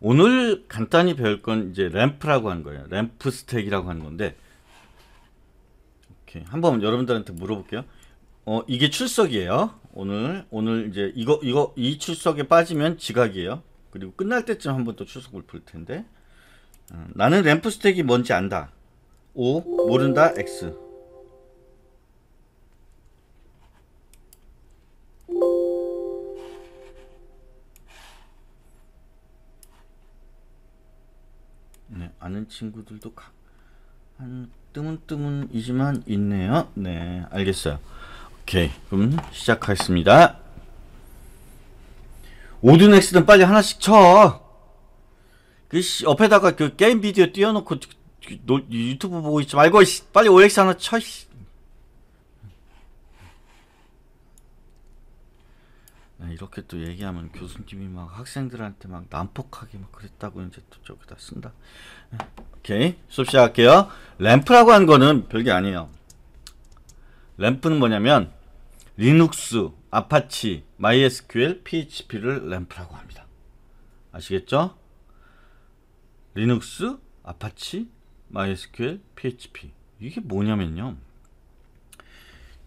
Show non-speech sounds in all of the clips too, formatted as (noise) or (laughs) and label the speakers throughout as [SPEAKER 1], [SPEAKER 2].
[SPEAKER 1] 오늘 간단히 배울 건 이제 램프라고 한 거예요. 램프 스택이라고 하는 건데 이렇게 한번 여러분들한테 물어볼게요. 어 이게 출석이에요. 오늘 오늘 이제 이거 이거 이 출석에 빠지면 지각이에요. 그리고 끝날 때쯤 한번 또 출석을 볼 텐데 어, 나는 램프 스택이 뭔지 안다. 오 모른다 X 아는 친구들도 한 뜨문뜨문이지만 있네요. 네, 알겠어요. 오케이, 그럼 시작하겠습니다. 오든 엑스든 빨리 하나씩 쳐. 그 씨, 옆에다가 그 게임 비디오 띄워놓고 그, 그, 노, 유튜브 보고 있지 말고 씨, 빨리 OX 하나 쳐. 씨. 네, 이렇게 또 얘기하면 교수님이 막 학생들한테 막 난폭하게 막 그랬다고 이제 또 저기다 쓴다. 네, 오케이 수업 시작할게요. 램프라고 한 거는 별게 아니에요. 램프는 뭐냐면 리눅스, 아파치, MySQL, PHP를 램프라고 합니다. 아시겠죠? 리눅스, 아파치, MySQL, PHP 이게 뭐냐면요.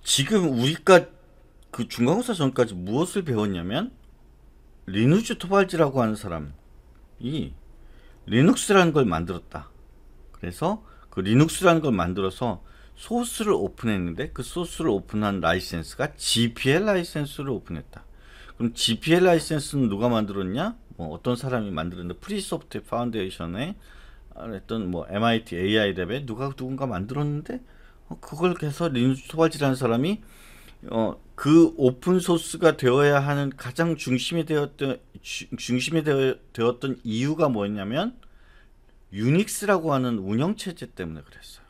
[SPEAKER 1] 지금 우리가 그 중간고사 전까지 무엇을 배웠냐면 리누즈 토발지라고 하는 사람이 리눅스라는 걸 만들었다. 그래서 그 리눅스라는 걸 만들어서 소스를 오픈했는데 그 소스를 오픈한 라이센스가 GPL 라이센스를 오픈했다. 그럼 GPL 라이센스는 누가 만들었냐? 뭐 어떤 사람이 만들었는데 프리소프트 파운데이션에 했던 뭐 MIT AI 랩에 누가 누군가 만들었는데 어, 그걸 해서 리눅스 토발지라는 사람이 어, 그 오픈 소스가 되어야 하는 가장 중심이 되었던 중심이 되 되었던 이유가 뭐였냐면 유닉스라고 하는 운영 체제 때문에 그랬어요.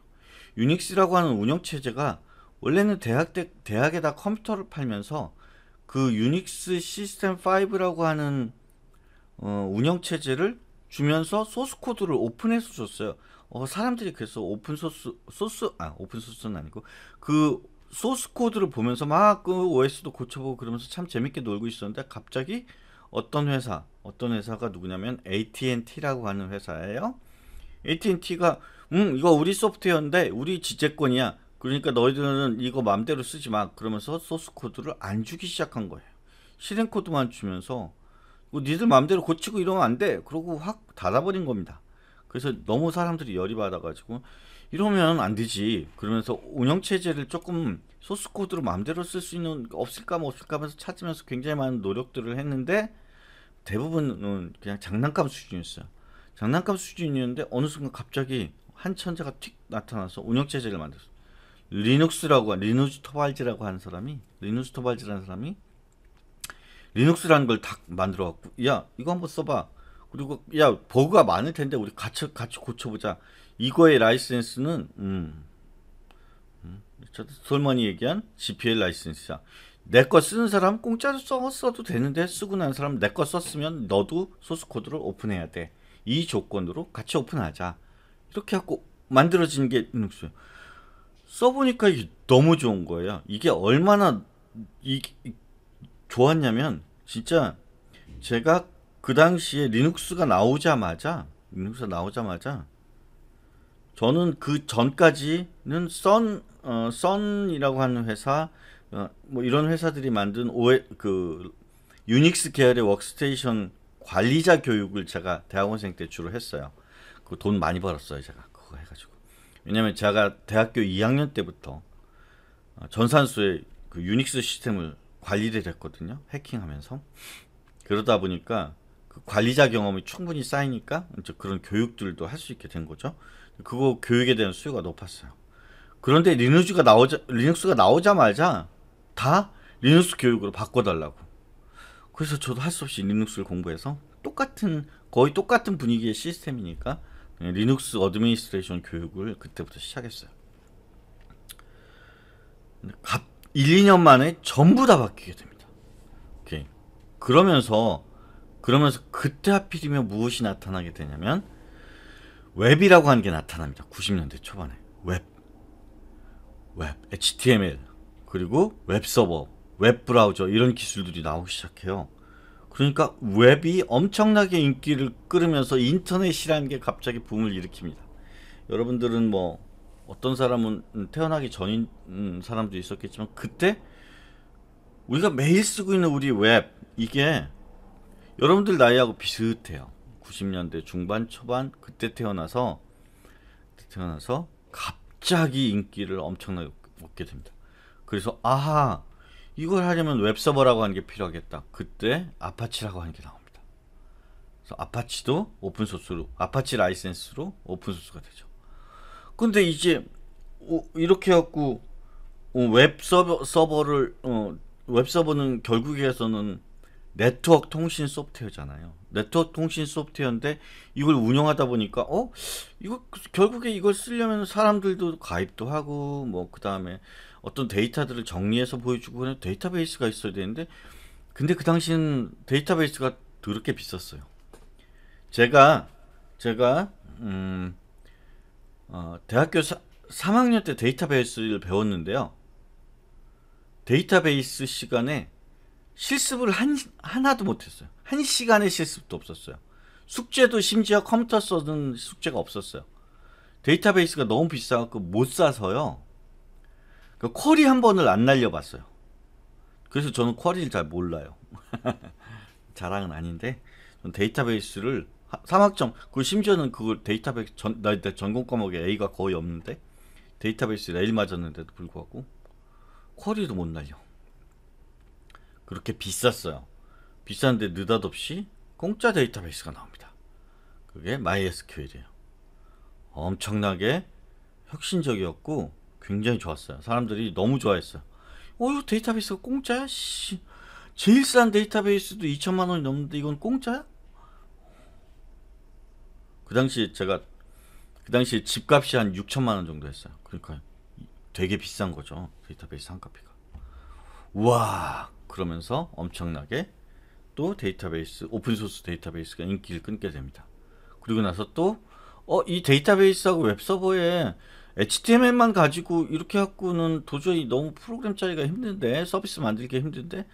[SPEAKER 1] 유닉스라고 하는 운영 체제가 원래는 대학 대, 대학에다 컴퓨터를 팔면서 그 유닉스 시스템 5라고 하는 어, 운영 체제를 주면서 소스 코드를 오픈해서 줬어요. 어, 사람들이 그래서 오픈 소스 소스 아 오픈 소스는 아니고 그 소스 코드를 보면서 막 그 OS도 고쳐보고 그러면서 참 재밌게 놀고 있었는데 갑자기 어떤 회사, 어떤 회사가 누구냐면 AT&T라고 하는 회사예요. AT&T가 음 이거 우리 소프트웨어인데 우리 지재권이야. 그러니까 너희들은 이거 맘대로 쓰지 마. 그러면서 소스 코드를 안 주기 시작한 거예요. 실행 코드만 주면서 뭐 니들 맘대로 고치고 이러면 안 돼. 그러고 확 닫아버린 겁니다. 그래서 너무 사람들이 열이 받아가지고 이러면 안 되지. 그러면서 운영 체제를 조금 소스 코드로 마음대로 쓸 수 있는 없을까 뭐 없을까 하면서 찾으면서 굉장히 많은 노력들을 했는데 대부분은 그냥 장난감 수준이었어요. 장난감 수준이었는데 어느 순간 갑자기 한 천재가 튀 나타나서 운영 체제를 만들었어요. 리눅스라고 리누스 토발즈라고 하는 사람이 리누스 토발즈라는 사람이 리눅스라는 걸 다 만들어 갖고 야 이거 한번 써봐 그리고 야 버그가 많을 텐데 우리 같이 같이 고쳐보자 이거의 라이센스는 음, 음 솔만이 얘기한 GPL 라이센스야. 내 거 쓰는 사람 공짜로 써도 되는데 쓰고 난 사람 내 거 썼으면 너도 소스 코드를 오픈해야 돼. 이 조건으로 같이 오픈하자. 이렇게 하고 만들어진 게 리눅스예요. 써보니까 이게 너무 좋은 거예요. 이게 얼마나 이, 이, 좋았냐면 진짜 제가 그 당시에 리눅스가 나오자마자 리눅스가 나오자마자 저는 그 전까지는 썬, 어, 썬이라고 하는 회사, 어, 뭐 이런 회사들이 만든 오 s 그 유닉스 계열의 워크스테이션 관리자 교육을 제가 대학원생 때 주로 했어요. 그 돈 많이 벌었어요, 제가. 그거 해가지고. 왜냐면 제가 대학교 2학년 때부터 어, 전산수의 그 유닉스 시스템을 관리를 했거든요. 해킹하면서. 그러다 보니까 그 관리자 경험이 충분히 쌓이니까 이제 그런 교육들도 할 수 있게 된 거죠. 그거 교육에 대한 수요가 높았어요. 그런데 리눅스가 나오자 리눅스가 나오자마자 다 리눅스 교육으로 바꿔달라고. 그래서 저도 할 수 없이 리눅스를 공부해서 똑같은 거의 똑같은 분위기의 시스템이니까 리눅스 어드미니스트레이션 교육을 그때부터 시작했어요. 갑 1, 2년 만에 전부 다 바뀌게 됩니다. 오케이. 그러면서 그러면서 그때 하필이면 무엇이 나타나게 되냐면 웹이라고 하는 게 나타납니다. 90년대 초반에 웹, 웹, HTML 그리고 웹 서버, 웹 브라우저 이런 기술들이 나오기 시작해요. 그러니까 웹이 엄청나게 인기를 끌으면서 인터넷이라는 게 갑자기 붐을 일으킵니다. 여러분들은 뭐 어떤 사람은 태어나기 전인 음, 사람도 있었겠지만 그때 우리가 매일 쓰고 있는 우리 웹 이게 여러분들 나이하고 비슷해요. 90년대 중반 초반 그때 태어나서 태어나서 갑자기 인기를 엄청나게 얻게 됩니다. 그래서 아하 이걸 하려면 웹서버라고 하는 게 필요하겠다. 그때 아파치라고 하는 게 나옵니다. 그래서 아파치도 오픈소스로 아파치 라이센스로 오픈소스가 되죠. 근데 이제 어, 이렇게 갖고 어, 웹서버 서버를 어, 웹서버는 결국에서는 네트워크 통신 소프트웨어잖아요. 네트워크 통신 소프트웨어인데 이걸 운영하다 보니까 어 이거 결국에 이걸 쓰려면 사람들도 가입도 하고 뭐 그 다음에 어떤 데이터들을 정리해서 보여주고 그냥 데이터베이스가 있어야 되는데 근데 그 당시는 데이터베이스가 더럽게 비쌌어요. 제가 제가 음, 어, 대학교 사, 3학년 때 데이터베이스를 배웠는데요. 데이터베이스 시간에 실습을 한, 하나도 못했어요. 한 시간의 실습도 없었어요. 숙제도 심지어 컴퓨터 써는 숙제가 없었어요. 데이터베이스가 너무 비싸서못 사서요. 그 쿼리 한 번을 안 날려봤어요. 그래서 저는 쿼리를 잘 몰라요. (laughs) 자랑은 아닌데 데이터베이스를 3학점 그 심지어는 그걸 데이터베이스 전, 나 전공 과목에 A가 거의 없는데 데이터베이스 레일 맞았는데도 불구하고 쿼리도 못 날려. 그렇게 비쌌어요. 비싼데 느닷없이 공짜 데이터베이스가 나옵니다. 그게 MySQL이에요. 엄청나게 혁신적이었고 굉장히 좋았어요. 사람들이 너무 좋아했어요. 어, 휴 데이터베이스가 공짜야? 씨. 제일 싼 데이터베이스도 2천만 원이 넘는데 이건 공짜야? 그 당시에 제가 그 당시에 집값이 한 6천만 원 정도 했어요. 그러니까 되게 비싼 거죠. 데이터베이스 한 카피가. 우와 그러면서 엄청나게 또 데이터베이스 오픈소스 데이터베이스가 인기를 끊게 됩니다. 그리고 나서 또 어, 이 데이터베이스하고 웹서버에 HTML만 가지고 이렇게 갖고는 도저히 너무 프로그램 짜기가 힘든데 서비스 만들기 힘든데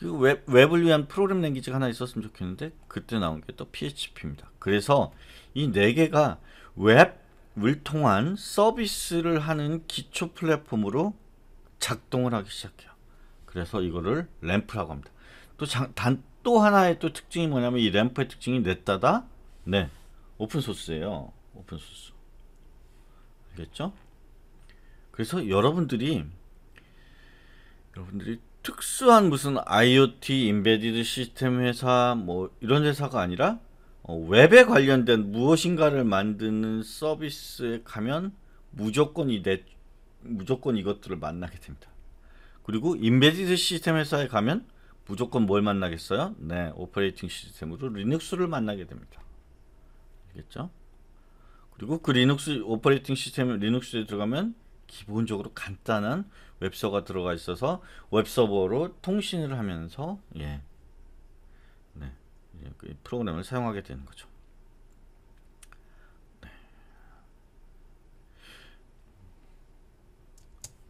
[SPEAKER 1] 그 웹, 웹을 위한 프로그램 랭귀지 하나 있었으면 좋겠는데 그때 나온 게 또 PHP입니다. 그래서 이 네 개가 웹을 통한 서비스를 하는 기초 플랫폼으로 작동을 하기 시작해요. 그래서 이거를 램프라고 합니다. 또 단 또 하나의 또 특징이 뭐냐면 이 램프의 특징이 냈다다 네 오픈 소스예요. 오픈 소스 알겠죠? 그래서 여러분들이 여러분들이 특수한 무슨 IoT 인베디드 시스템 회사 뭐 이런 회사가 아니라 어, 웹에 관련된 무엇인가를 만드는 서비스에 가면 무조건 이 내, 무조건 이것들을 만나게 됩니다. 그리고 인베디드 시스템 회사에 가면 무조건 뭘 만나겠어요? 네, 오퍼레이팅 시스템으로 리눅스를 만나게 됩니다. 알겠죠? 그리고 그 리눅스 오퍼레이팅 시스템 리눅스에 들어가면 기본적으로 간단한 웹서가 들어가 있어서 웹서버로 통신을 하면서 예, 네, 예, 그 프로그램을 사용하게 되는 거죠. 네.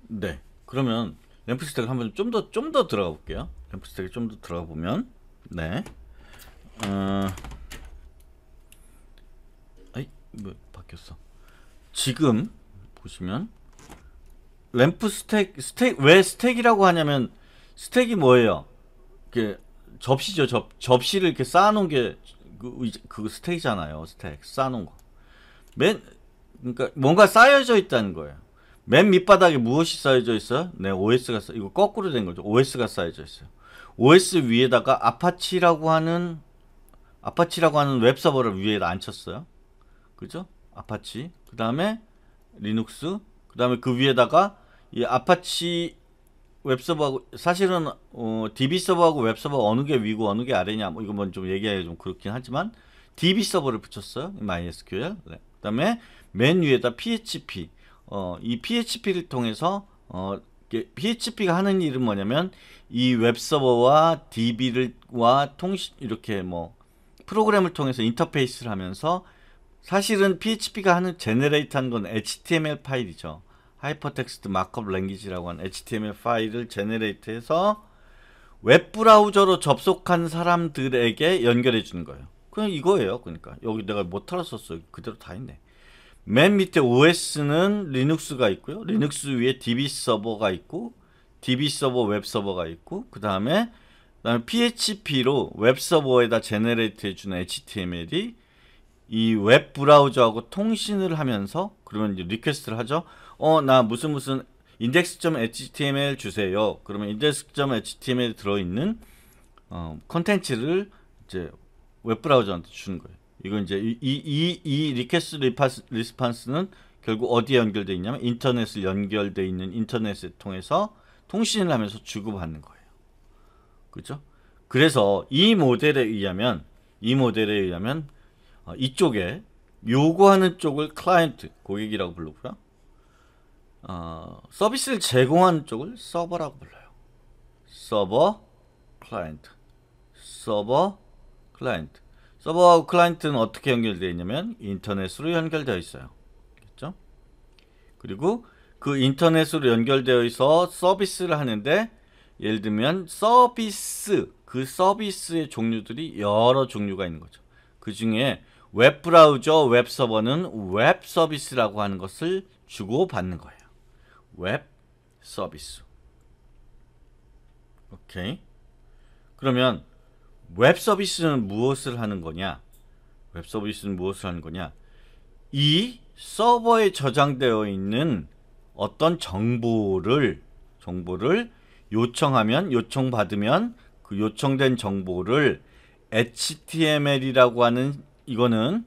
[SPEAKER 1] 네, 그러면 램프 스택 을 한번 좀 더 좀 더 들어가 볼게요. 램프 스택에 좀 더 들어가 보면 네. 어, 아이 뭐 바뀌었어. 지금 보시면 램프 스택 스택 왜 스택이라고 하냐면 스택이 뭐예요? 이게 접시죠 접 접시를 이렇게 쌓아놓은 게 그, 그 스택이잖아요 스택 쌓아놓은 거. 맨 그러니까 뭔가 쌓여져 있다는 거예요. 맨 밑바닥에 무엇이 쌓여져 있어? 네, OS가 쌓여. 이거 거꾸로 된 거죠. OS가 쌓여져 있어요. OS 위에다가 아파치라고 하는 아파치라고 하는 웹 서버를 위에 앉혔어요. 그죠? 아파치. 그다음에 리눅스. 그다음에 그 위에다가 이 아파치 웹 서버하고 사실은 어, DB 서버하고 웹 서버 어느 게 위고 어느 게 아래냐 뭐 이건 좀 얘기하기 좀 그렇긴 하지만 DB 서버를 붙였어요. MySQL. 네. 그다음에 맨 위에다 PHP 어, 이 PHP를 통해서 어, PHP가 하는 일은 뭐냐면 이 웹서버와 d b 와 통신 이렇게 뭐 프로그램을 통해서 인터페이스를 하면서 사실은 PHP가 하는 제네레이트한 건 HTML 파일이죠. 하이퍼텍스트 마크업 랭귀지라고 하는 HTML 파일을 제네레이트해서 웹 브라우저로 접속한 사람들에게 연결해 주는 거예요. 그냥 이거예요. 그러니까 여기 내가 못 알았었어요. 그대로 다 있네. 맨 밑에 OS는 리눅스가 있고요. 리눅스 위에 DB 서버가 있고 DB 서버 웹 서버가 있고 그 다음에 그다음에 PHP로 웹 서버에다 제네레이트 해주는 HTML이 이 웹 브라우저하고 통신을 하면서 그러면 이제 리퀘스트를 하죠. 어 나 무슨 무슨 index.html 주세요. 그러면 index.html 들어있는 어, 컨텐츠를 어, 이제 웹 브라우저한테 주는 거예요. 이건 이제 이 이 이 리퀘스트 리파스, 리스판스는 결국 어디에 연결돼 있냐면 인터넷을 연결돼 있는 인터넷을 통해서 통신을 하면서 주고받는 거예요. 그렇죠? 그래서 이 모델에 의하면 이 모델에 의하면 어, 이쪽에 요구하는 쪽을 클라이언트 고객이라고 부르고요. 어, 서비스를 제공하는 쪽을 서버라고 불러요. 서버 클라이언트 서버 클라이언트 서버하고 클라이언트는 어떻게 연결되어 있냐면 인터넷으로 연결되어 있어요. 그렇죠? 그리고 그 인터넷으로 연결되어 있어 서비스를 하는데 예를 들면 서비스, 그 서비스의 종류들이 여러 종류가 있는 거죠. 그 중에 웹브라우저, 웹서버는 웹서비스라고 하는 것을 주고받는 거예요. 웹서비스. 오케이. 그러면 웹 서비스는 무엇을 하는 거냐? 웹 서비스는 무엇을 하는 거냐? 이 서버에 저장되어 있는 어떤 정보를 정보를 요청하면 요청받으면 그 요청된 정보를 HTML이라고 하는 이거는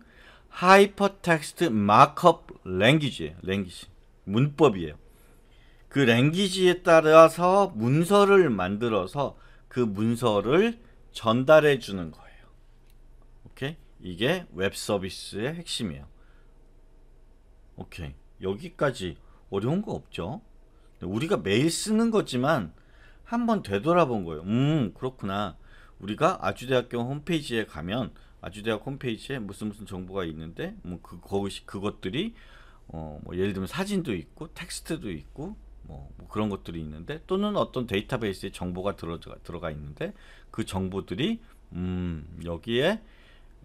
[SPEAKER 1] 하이퍼텍스트 마크업 랭귀지예요. 랭귀지. 문법이에요. 그 랭귀지에 따라서 문서를 만들어서 그 문서를 전달해 주는 거예요. 오케이? 이게 웹 서비스의 핵심이에요. 오케이. 여기까지 어려운 거 없죠? 우리가 매일 쓰는 거지만 한번 되돌아본 거예요. 음, 그렇구나. 우리가 아주대학교 홈페이지에 가면 아주대학 홈페이지에 무슨 무슨 정보가 있는데 뭐 그, 그것들이 어, 뭐 예를 들면 사진도 있고 텍스트도 있고 뭐, 뭐 그런 것들이 있는데 또는 어떤 데이터베이스에 정보가 들어가, 들어가 있는데 그 정보들이 음, 여기에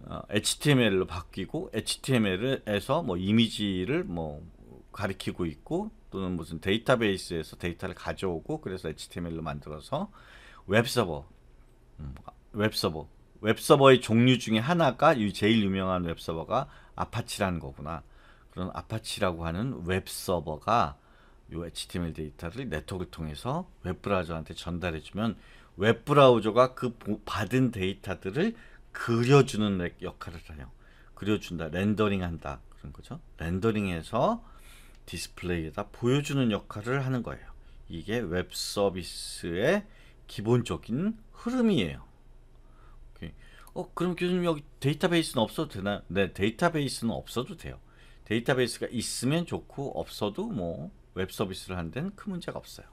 [SPEAKER 1] 어, HTML로 바뀌고 HTML에서 뭐 이미지를 뭐 가리키고 있고 또는 무슨 데이터베이스에서 데이터를 가져오고 그래서 HTML로 만들어서 웹서버 음, 웹서버 웹서버의 종류 중에 하나가 제일 유명한 웹서버가 아파치라는 거구나 그런 아파치라고 하는 웹서버가 요 HTML 데이터를 네트워크를 통해서 웹브라우저한테 전달해주면 웹브라우저가 그 받은 데이터들을 그려주는 역할을 해요. 그려준다, 렌더링한다 그런 거죠. 렌더링해서 디스플레이에다 보여주는 역할을 하는 거예요. 이게 웹 서비스의 기본적인 흐름이에요. 오케이. 어, 그럼 교수님 여기 데이터베이스는 없어도 되나요? 네, 데이터베이스는 없어도 돼요. 데이터베이스가 있으면 좋고 없어도 뭐웹 서비스를 하는 데는 큰 문제가 없어요.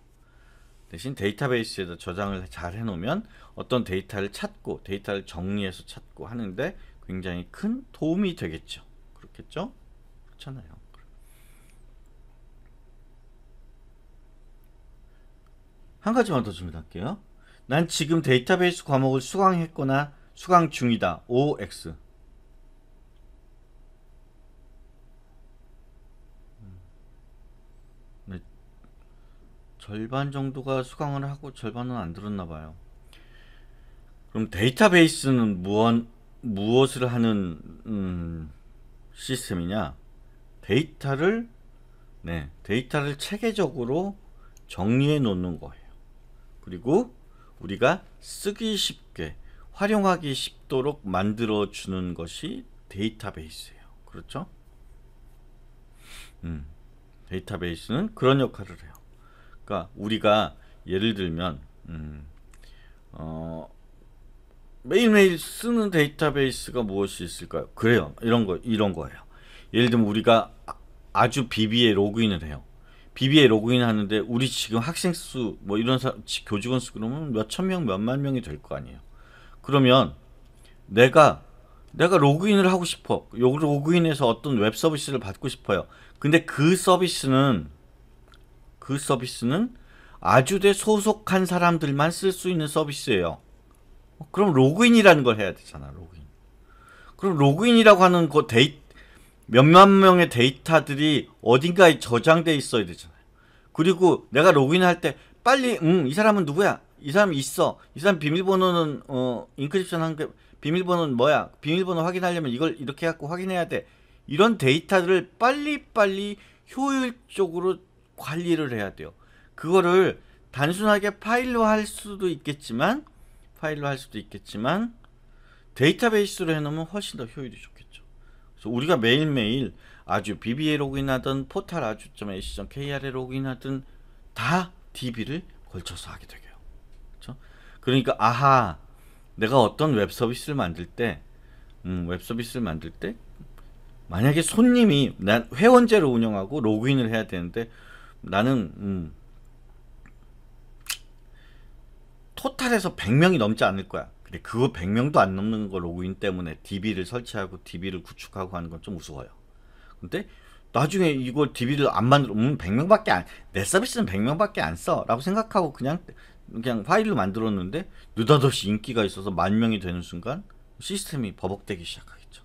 [SPEAKER 1] 대신 데이터베이스에다 저장을 잘 해놓으면 어떤 데이터를 찾고 데이터를 정리해서 찾고 하는데 굉장히 큰 도움이 되겠죠. 그렇겠죠? 그렇잖아요. 한 가지만 더 줍니다할게요. 난 지금 데이터베이스 과목을 수강했거나 수강 중이다. OX 절반 정도가 수강을 하고 절반은 안 들었나 봐요. 그럼 데이터베이스는 무언, 무엇을 하는 음, 시스템이냐? 데이터를 네, 데이터를 체계적으로 정리해 놓는 거예요. 그리고 우리가 쓰기 쉽게 활용하기 쉽도록 만들어 주는 것이 데이터베이스예요. 그렇죠? 음, 데이터베이스는 그런 역할을 해요. 그러니까 우리가 예를 들면 음, 어, 매일매일 쓰는 데이터베이스가 무엇이 있을까요? 그래요. 이런 거 이런 거예요. 예를 들면 우리가 아주 비비에 로그인을 해요. 비비에 로그인 하는데 우리 지금 학생 수 뭐 이런 사, 교직원 수 그러면 몇천 명, 몇만 명이 될 거 아니에요. 그러면 내가 내가 로그인을 하고 싶어. 요 로그인해서 어떤 웹 서비스를 받고 싶어요. 근데 그 서비스는 그 서비스는 아주대 소속한 사람들만 쓸 수 있는 서비스예요. 어, 그럼 로그인이라는 걸 해야 되잖아, 로그인. 그럼 로그인이라고 하는 그 데이 몇만 명의 데이터들이 어딘가에 저장돼 있어야 되잖아요. 그리고 내가 로그인할 때 빨리 음, 이 사람은 누구야? 이 사람 있어. 이 사람 비밀번호는 어 인크립션 한게 비밀번호는 뭐야? 비밀번호 확인하려면 이걸 이렇게 갖고 확인해야 돼. 이런 데이터들을 빨리빨리 효율적으로 관리를 해야 돼요. 그거를 단순하게 파일로 할 수도 있겠지만 파일로 할 수도 있겠지만 데이터베이스로 해놓으면 훨씬 더 효율이 좋겠죠. 그래서 우리가 매일매일 아주 BBA 로그인하든 포탈 아주.ac.kr에 로그인하든 다 DB를 걸쳐서 하게 되게요. 그렇죠? 그러니까 아하 내가 어떤 웹 서비스를 만들 때 음, 웹 서비스를 만들 때 만약에 손님이 난 회원제로 운영하고 로그인을 해야 되는데 나는 음, 토탈에서 100명이 넘지 않을 거야. 근데 그거 100명도 안 넘는 거 로그인 때문에 DB를 설치하고 DB를 구축하고 하는 건 좀 무서워요. 근데 나중에 이걸 DB를 안 만들어, 음, 100명밖에 안, 내 서비스는 100명밖에 안 써. 라고 생각하고 그냥, 그냥 파일로 만들었는데, 느닷없이 인기가 있어서 만 명이 되는 순간, 시스템이 버벅대기 시작하겠죠.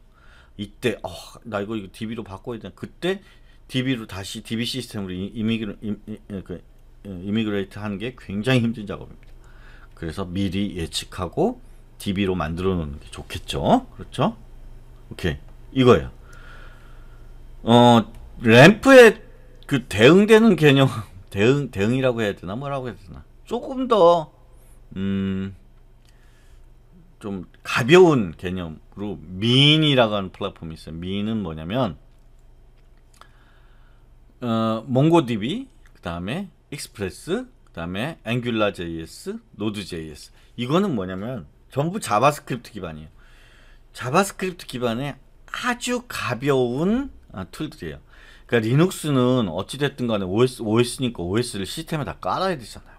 [SPEAKER 1] 이때, 어, 나 이거, 이거 DB로 바꿔야 되 그때 DB로 다시 DB 시스템으로 이미그 그, 어, 이미그레이트 하는 게 굉장히 힘든 작업입니다. 그래서 미리 예측하고 DB로 만들어 놓는 게 좋겠죠. 그렇죠? 오케이. 이거예요. 어, 램프에 그 대응되는 개념 (laughs) 대응 대응이라고 해야 되나 뭐라고 해야 되나? 조금 더 음, 좀 가벼운 개념으로 미인이라고 하는 플랫폼이 있어요. 미인은 뭐냐면 어, 몽고DB, 그 다음에 익스프레스, 그 다음에 AngularJS, Node.js 이거는 뭐냐면 전부 자바스크립트 기반이에요. 자바스크립트 기반의 아주 가벼운 아, 툴들이에요. 그러니까 리눅스는 어찌됐든 간에 OS, OS니까 OS를 시스템에 다 깔아야 되잖아요.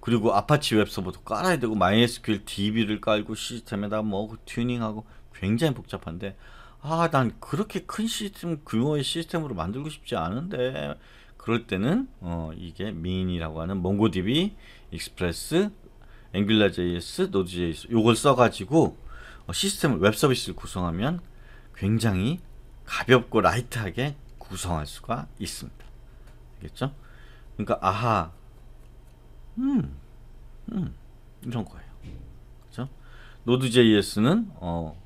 [SPEAKER 1] 그리고 아파치 웹서버도 깔아야 되고 MySQL DB를 깔고 시스템에다 뭐 튜닝하고 굉장히 복잡한데 아, 난 그렇게 큰 시스템, 규모의 시스템으로 만들고 싶지 않은데, 그럴 때는, 어, 이게 미인이라고 하는 몽고DB, 익스프레스, 앵귤라JS, 노드.js, 요걸 써가지고 어, 시스템을, 웹 서비스를 구성하면 굉장히 가볍고 라이트하게 구성할 수가 있습니다. 알겠죠? 그러니까, 아하, 음, 음, 이런 거예요. 그죠? 노드.js는, 어,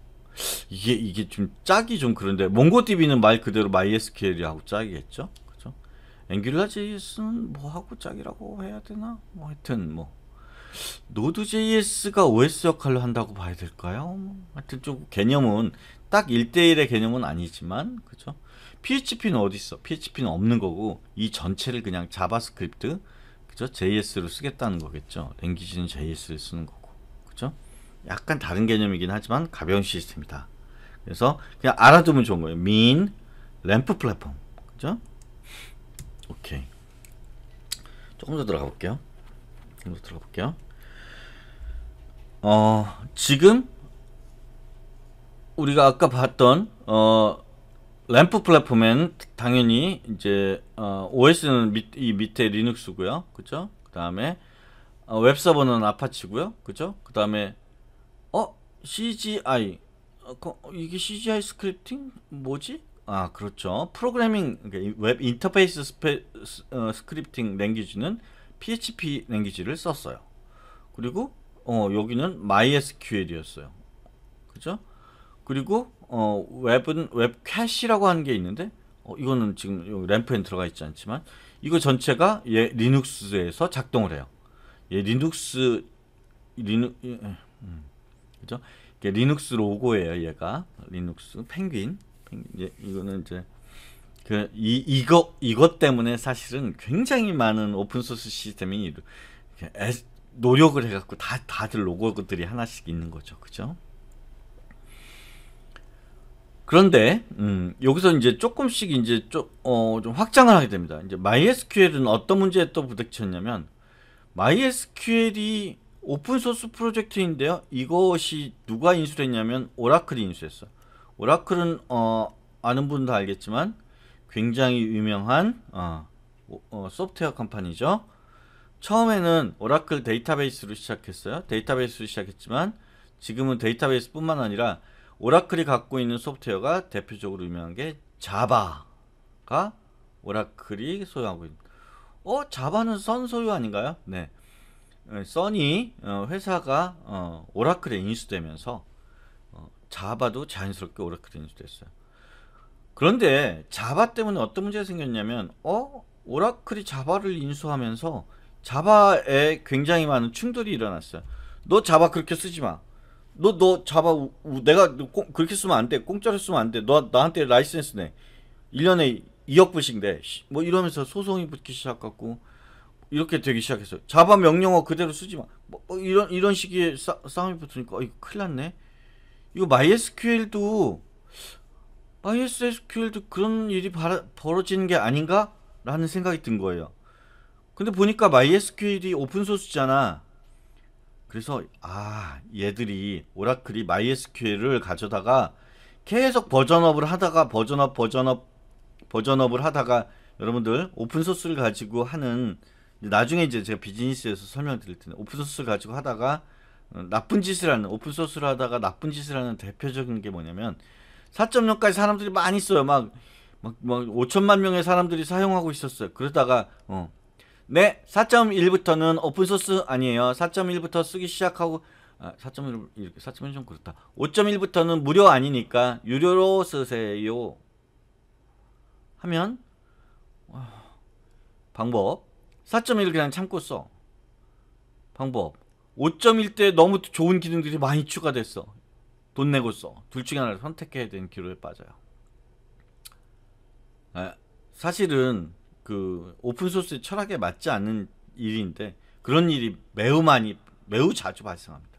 [SPEAKER 1] 이게 이게 좀 짝이 좀 그런데 몽고DB는 말 그대로 MySQL하고 짝이겠죠. 그죠? 앵귤라JS는 뭐하고 짝이라고 해야 되나? 뭐 하여튼 뭐 노드JS가 OS 역할을 한다고 봐야 될까요? 뭐 하여튼 좀 개념은 딱 1대1의 개념은 아니지만 그죠? PHP는 어디 있어? PHP는 없는 거고 이 전체를 그냥 자바스크립트 그죠? JS로 쓰겠다는 거겠죠. 랭귀지는 JS를 쓰는 거고. 그죠? 약간 다른 개념이긴 하지만 가벼운 시스템이다. 그래서 그냥 알아두면 좋은 거예요. mean 램프 플랫폼. 그죠? 오케이. 조금 더 들어가 볼게요. 조금 더 들어가 볼게요. 어, 지금 우리가 아까 봤던 어, 램프 플랫폼엔 당연히 이제 어, OS는 밑, 이 밑에 리눅스고요. 그죠? 그다음에 어, 웹 서버는 아파치고요. 그죠? 그다음에 어? CGI 어, 어, 이게 CGI 스크립팅? 뭐지? 아 그렇죠 프로그래밍 그러니까 웹 인터페이스 스페, 어, 스크립팅 랭귀지는 PHP 랭귀지를 썼어요 그리고 어, 여기는 MySQL이었어요 그죠? 그리고 어, 웹은 웹 캐시라고 하는 게 있는데 어, 이거는 지금 램프엔 들어가 있지 않지만 이거 전체가 얘 리눅스에서 작동을 해요. 얘 리눅스 리눅 예, 예 음. 그죠? 이게 리눅스 로고예요, 얘가. 리눅스 펭귄. 펭귄. 예, 이거는 이제 그이 이거 이것 때문에 사실은 굉장히 많은 오픈 소스 시스템이 노력을 해 갖고 다 다들 로고들이 하나씩 있는 거죠. 그죠? 그런데 음, 여기서 이제 조금씩 이제 좀, 어, 좀 확장을 하게 됩니다. 이제 MySQL은 어떤 문제에 또 부딪혔냐면 MySQL이 오픈소스 프로젝트인데요. 이것이 누가 인수 했냐면 오라클이 인수했어. 오라클은 어, 아는 분도 알겠지만 굉장히 유명한 어, 어, 소프트웨어 컴퍼니죠. 처음에는 오라클 데이터베이스로 시작했어요. 데이터베이스로 시작했지만 지금은 데이터베이스뿐만 아니라 오라클이 갖고 있는 소프트웨어가 대표적으로 유명한 게 자바가 오라클이 소유하고 있는 어? 자바는 선 소유 아닌가요? 네. 어, 써니 어, 회사가 어, 오라클에 인수되면서 자바도 자연스럽게 오라클에 인수됐어요. 그런데 자바 때문에 어떤 문제가 생겼냐면 어 오라클이 자바를 인수하면서 자바에 굉장히 많은 충돌이 일어났어요. 너 자바 그렇게 쓰지 마. 너 너 자바 우, 내가 꽁, 그렇게 쓰면 안 돼. 공짜로 쓰면 안 돼. 너 나한테 라이센스 내. 1년에 2억 불씩 내. 뭐 이러면서 소송이 붙기 시작했고 이렇게 되기 시작했어요. 자바 명령어 그대로 쓰지 마. 뭐, 뭐 이런 이런 식의 싸, 싸움이 붙으니까 어, 이거 큰일 났네. 이거 MySQL도 MySQL도 그런 일이 바라, 벌어지는 게 아닌가? 라는 생각이 든 거예요. 근데 보니까 MySQL이 오픈소스잖아. 그래서 아 얘들이 오라클이 MySQL을 가져다가 계속 버전업을 하다가 버전업 버전업 버전업을 하다가 여러분들 오픈소스를 가지고 하는 나중에 이제 제가 비즈니스에서 설명드릴 텐데 오픈소스 가지고 하다가 어, 나쁜 짓을 하는 오픈소스를 하다가 나쁜 짓을 하는 대표적인 게 뭐냐면 4.0까지 사람들이 많이 써요. 막, 막, 막 5천만 명의 사람들이 사용하고 있었어요. 그러다가 어. 네, 4.1부터는 오픈소스 아니에요. 4.1부터 쓰기 시작하고 아, 4.1 이렇게 4.1 좀 그렇다. 5.1부터는 무료 아니니까 유료로 쓰세요. 하면 어, 방법 4.1을 그냥 참고 써. 방법. 5.1 때 너무 좋은 기능들이 많이 추가됐어. 돈 내고 써. 둘 중에 하나를 선택해야 되는 기로에 빠져요. 아, 사실은 그 오픈소스의 철학에 맞지 않는 일인데 그런 일이 매우 많이 매우 자주 발생합니다.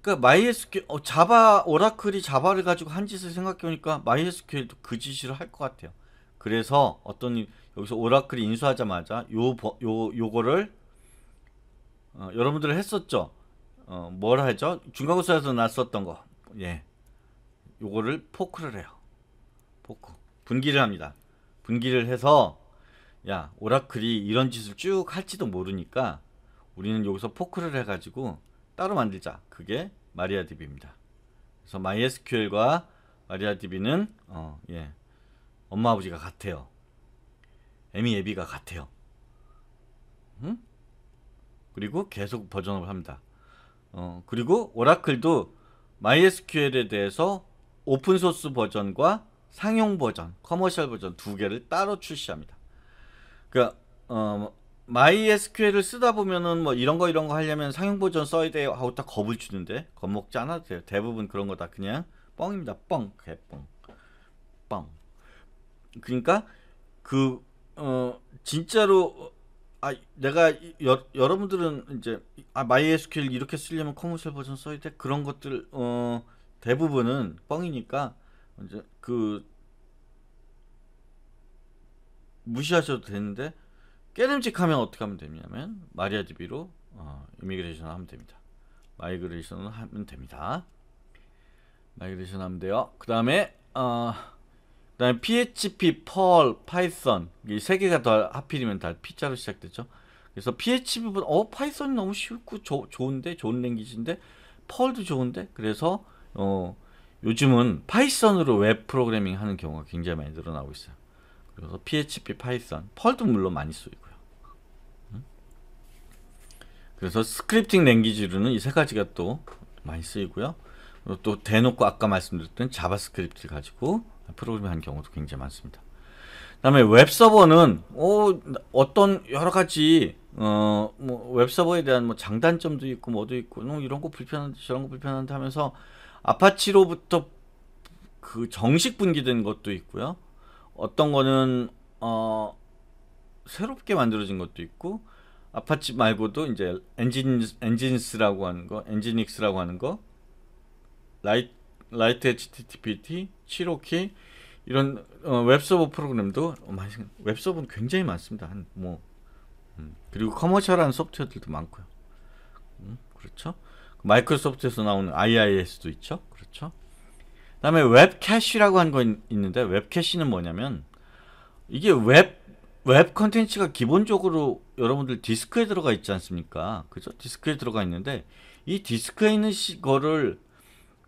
[SPEAKER 1] 그러니까 MySQL 어, 자바 오라클이 자바를 가지고 한 짓을 생각해 보니까 MySQL도 그 짓을 할 것 같아요. 그래서 어떤 여기서 오라클이 인수하자마자 요, 요 요거를 어, 여러분들 했었죠. 어, 뭘 하죠? 중간고사에서 났었던 거. 예. 요거를 포크를 해요. 포크. 분기를 합니다. 분기를 해서 야, 오라클이 이런 짓을 쭉 할지도 모르니까 우리는 여기서 포크를 해 가지고 따로 만들자. 그게 마리아DB입니다. 그래서 MySQL과 마리아DB는 어, 예. 엄마 아버지가 같아요. 애미 예비가 같아요. 응? 그리고 계속 버전업을 합니다. 어, 그리고 오라클도 MySQL에 대해서 오픈소스 버전과 상용 버전, 커머셜 버전 두 개를 따로 출시합니다. 그러니까 어, MySQL을 쓰다 보면은 뭐 이런 거 이런 거 하려면 상용 버전 써야 돼요 하고 딱 겁을 주는데 겁먹지 않아도 돼요. 대부분 그런 거 다 그냥 뻥입니다. 뻥, 개뻥, 뻥. 그러니까 그 어 진짜로 아 내가 여, 여 러분들은 이제 아 MySQL 이렇게 쓰려면 커머셜 버전 써야 돼 그런 것들 어 대부분은 뻥이니까 이제 그 무시하셔도 되는데 깨름직하면 어떻게 하면 되냐면 마리아DB로 어, 이미그레이션 하면 됩니다. 마이그레이션 하면 됩니다. 마이그레이션 하면 돼요. 그 다음에 어, 다음에 PHP, Perl, Python 이 세 개가 다 하필이면 다 P자로 시작됐죠. 그래서 PHP보다 어 파이썬이 너무 쉽고 조, 좋은데 좋은 랭귀지인데 펄도 좋은데 그래서 어 요즘은 파이썬으로 웹 프로그래밍 하는 경우가 굉장히 많이 늘어나고 있어요. 그래서 PHP, 파이썬, 펄도 물론 많이 쓰이고요. 그래서 스크립팅 랭귀지로는 이 세 가지가 또 많이 쓰이고요. 그리고 또 대놓고 아까 말씀드렸던 자바스크립트 가지고 프로그램 한 경우도 굉장히 많습니다. 다음에 웹서버는 어, 어떤 여러 가지 어, 뭐 웹서버에 대한 뭐 장단점도 있고 뭐도 있고 뭐 이런 거 불편한데 저런 거 불편한데 하면서 아파치로부터 그 정식 분기된 것도 있고요. 어떤 거는 어, 새롭게 만들어진 것도 있고 아파치 말고도 이제 엔진 엔진스라고 하는 거, 엔지닉스라고 하는 거, 라이 라이트 HTTPT 치로키 이런 어, 웹서버 프로그램도 웹서버는 굉장히 많습니다. 한뭐 음, 그리고 커머셜한 소프트웨어들도 많고요. 음, 그렇죠? 마이크로소프트에서 나오는 IIS도 있죠. 그렇죠? 그다음에 웹캐시라고 한거 있는데 웹캐시는 뭐냐면 이게 웹웹 컨텐츠가 기본적으로 여러분들 디스크에 들어가 있지 않습니까? 그죠? 디스크에 들어가 있는데 이 디스크에 있는 거를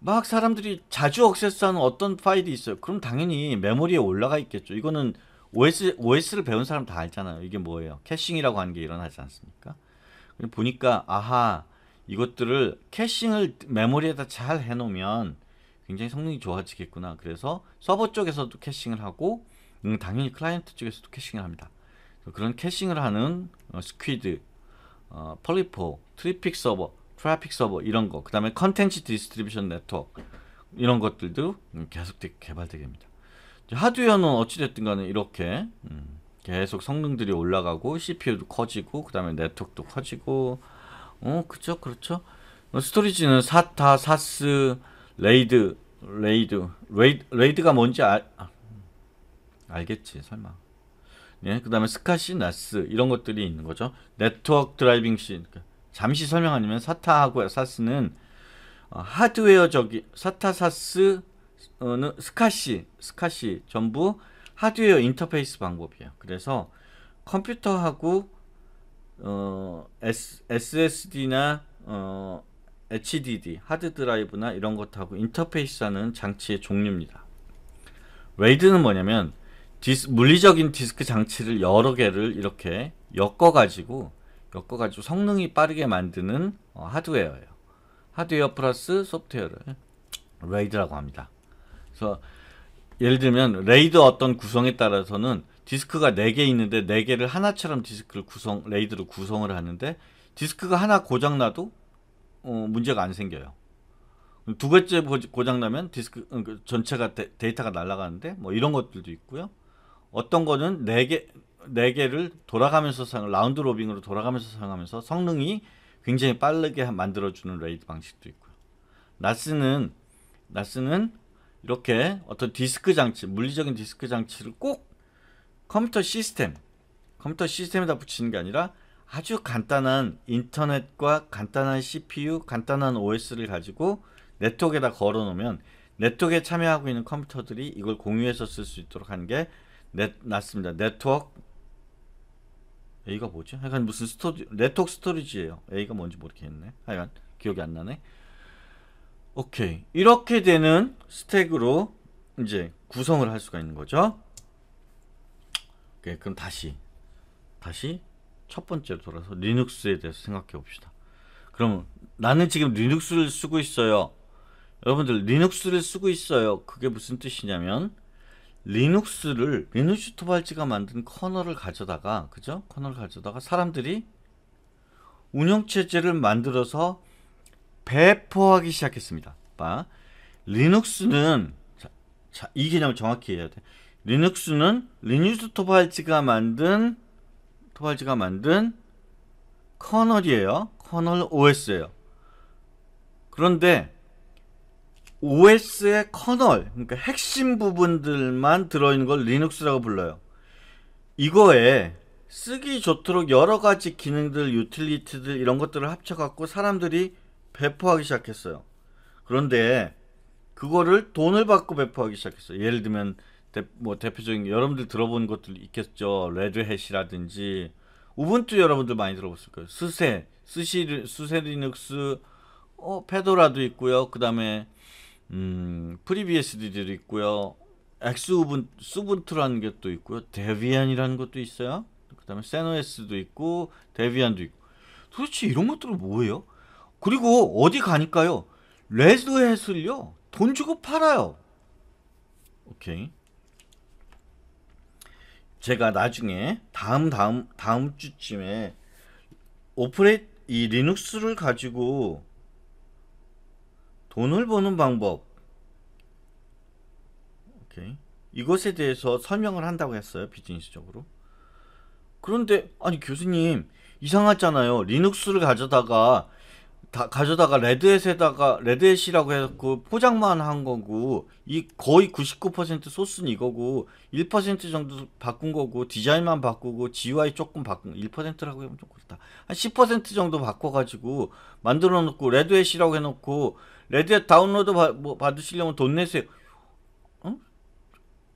[SPEAKER 1] 막 사람들이 자주 억세스하는 어떤 파일이 있어요. 그럼 당연히 메모리에 올라가 있겠죠. 이거는 OS, OS를 배운 사람 다 알잖아요. 이게 뭐예요? 캐싱이라고 하는 게 일어나지 않습니까? 보니까 아하 이것들을 캐싱을 메모리에다 잘 해놓으면 굉장히 성능이 좋아지겠구나. 그래서 서버 쪽에서도 캐싱을 하고 음, 당연히 클라이언트 쪽에서도 캐싱을 합니다. 그런 캐싱을 하는 어, 스퀴드, 어, 폴리포, 트리픽 서버 트래픽 서버 이런 거, 그 다음에 컨텐츠 디스트리뷰션 네트워크 이런 것들도 음, 계속 개발되게 됩니다. 하드웨어는 어찌됐든 간에 이렇게 음, 계속 성능들이 올라가고 CPU도 커지고 그 다음에 네트워크도 커지고 어 그쵸 그렇죠 어, 스토리지는 사타 사스 레이드 레이드 레이드 레이드가 뭔지 알, 아, 알겠지 설마 예그 다음에 스카시 나스 이런 것들이 있는 거죠 네트워크 드라이빙 시 잠시 설명하면 사타하고 사스는 어, 하드웨어적인 사타 사스는 스카시 스카시 전부 하드웨어 인터페이스 방법이에요. 그래서 컴퓨터하고 어, S, SSD나 어, HDD 하드 드라이브나 이런 것하고 인터페이스하는 장치의 종류입니다. 웨이드는 뭐냐면 디스, 물리적인 디스크 장치를 여러 개를 이렇게 엮어 가지고 엮어가지고 성능이 빠르게 만드는 어, 하드웨어예요. 하드웨어 플러스 소프트웨어를 레이드라고 합니다. 그래서 예를 들면 레이드 어떤 구성에 따라서는 디스크가 4개 있는데 4개를 하나처럼 디스크를 구성 레이드로 구성을 하는데 디스크가 하나 고장 나도 어, 문제가 안 생겨요. 두 번째 고장 나면 디스크 어, 그 전체가 데, 이터가 날아가는데 뭐 이런 것들도 있고요. 어떤 거는 4개 네 개를 돌아가면서 상 라운드 로빙으로 돌아가면서 사용하면서 성능이 굉장히 빠르게 만들어주는 레이드 방식도 있고요. 나스는 나스는 이렇게 어떤 디스크 장치, 물리적인 디스크 장치를 꼭 컴퓨터 시스템, 컴퓨터 시스템에다 붙이는 게 아니라 아주 간단한 인터넷과 간단한 CPU, 간단한 OS를 가지고 네트워크에다 걸어 놓으면 네트워크에 참여하고 있는 컴퓨터들이 이걸 공유해서 쓸 수 있도록 하는 게 낫습니다. 네트워크 A가 뭐지? 하여간 무슨 스토리 네트워크 스토리지예요. A가 뭔지 모르겠네. 하여간 기억이 안 나네. 오케이. 이렇게 되는 스택으로 이제 구성을 할 수가 있는 거죠. 오케이. 그럼 다시 다시 첫 번째로 돌아서 리눅스에 대해서 생각해 봅시다. 그럼 나는 지금 리눅스를 쓰고 있어요. 여러분들 리눅스를 쓰고 있어요. 그게 무슨 뜻이냐면 리눅스를 리눅스 토발지가 만든 커널을 가져다가 그죠? 커널 을 가져다가 사람들이 운영 체제를 만들어서 배포하기 시작했습니다. 봐. 리눅스는 자, 자, 이 개념을 정확히 해야 돼. 리눅스는 리눅스 토발지가 만든 토발지가 만든 커널이에요. 커널 OS예요. 그런데 OS의 커널, 그러니까 핵심 부분들만 들어있는 걸 리눅스라고 불러요. 이거에 쓰기 좋도록 여러 가지 기능들, 유틸리티들 이런 것들을 합쳐갖고 사람들이 배포하기 시작했어요. 그런데 그거를 돈을 받고 배포하기 시작했어요. 예를 들면 대, 뭐 대표적인 여러분들 들어본 것들 있겠죠. 레드햇이라든지 우분투 여러분들 많이 들어봤을 거예요. 스세, 스시, 스세 리눅스, 어, 페도라도 있고요. 그 다음에 음, f r e e b s 들이 있고요. 엑스우븐수분트라는게또 있고요. 데비안이라는 것도 있어요. 그다음에 세노스도 에 있고 데비안도 있고. 도대체 이런 것들은 뭐예요? 그리고 어디 가니까요. 레드햇을요. 돈 주고 팔아요. 오케이. 제가 나중에 다음 다음 다음 주쯤에 오프레이 이 리눅스를 가지고 돈을 버는 방법 오케이. 이것에 대해서 설명을 한다고 했어요 비즈니스적으로 그런데 아니 교수님 이상하잖아요 리눅스를 가져다가 다 가져다가 레드햇에다가 레드햇이라고 해갖고 포장만 한 거고 이 거의 99% 소스는 이거고 1% 정도 바꾼 거고 디자인만 바꾸고 GUI 조금 바꾼 1%라고 하면 좀 그렇다 한10% 정도 바꿔가지고 만들어 놓고 레드햇이라고 해놓고 레드햇 다운로드 받, 뭐 받으시려면 돈 내세요. 어?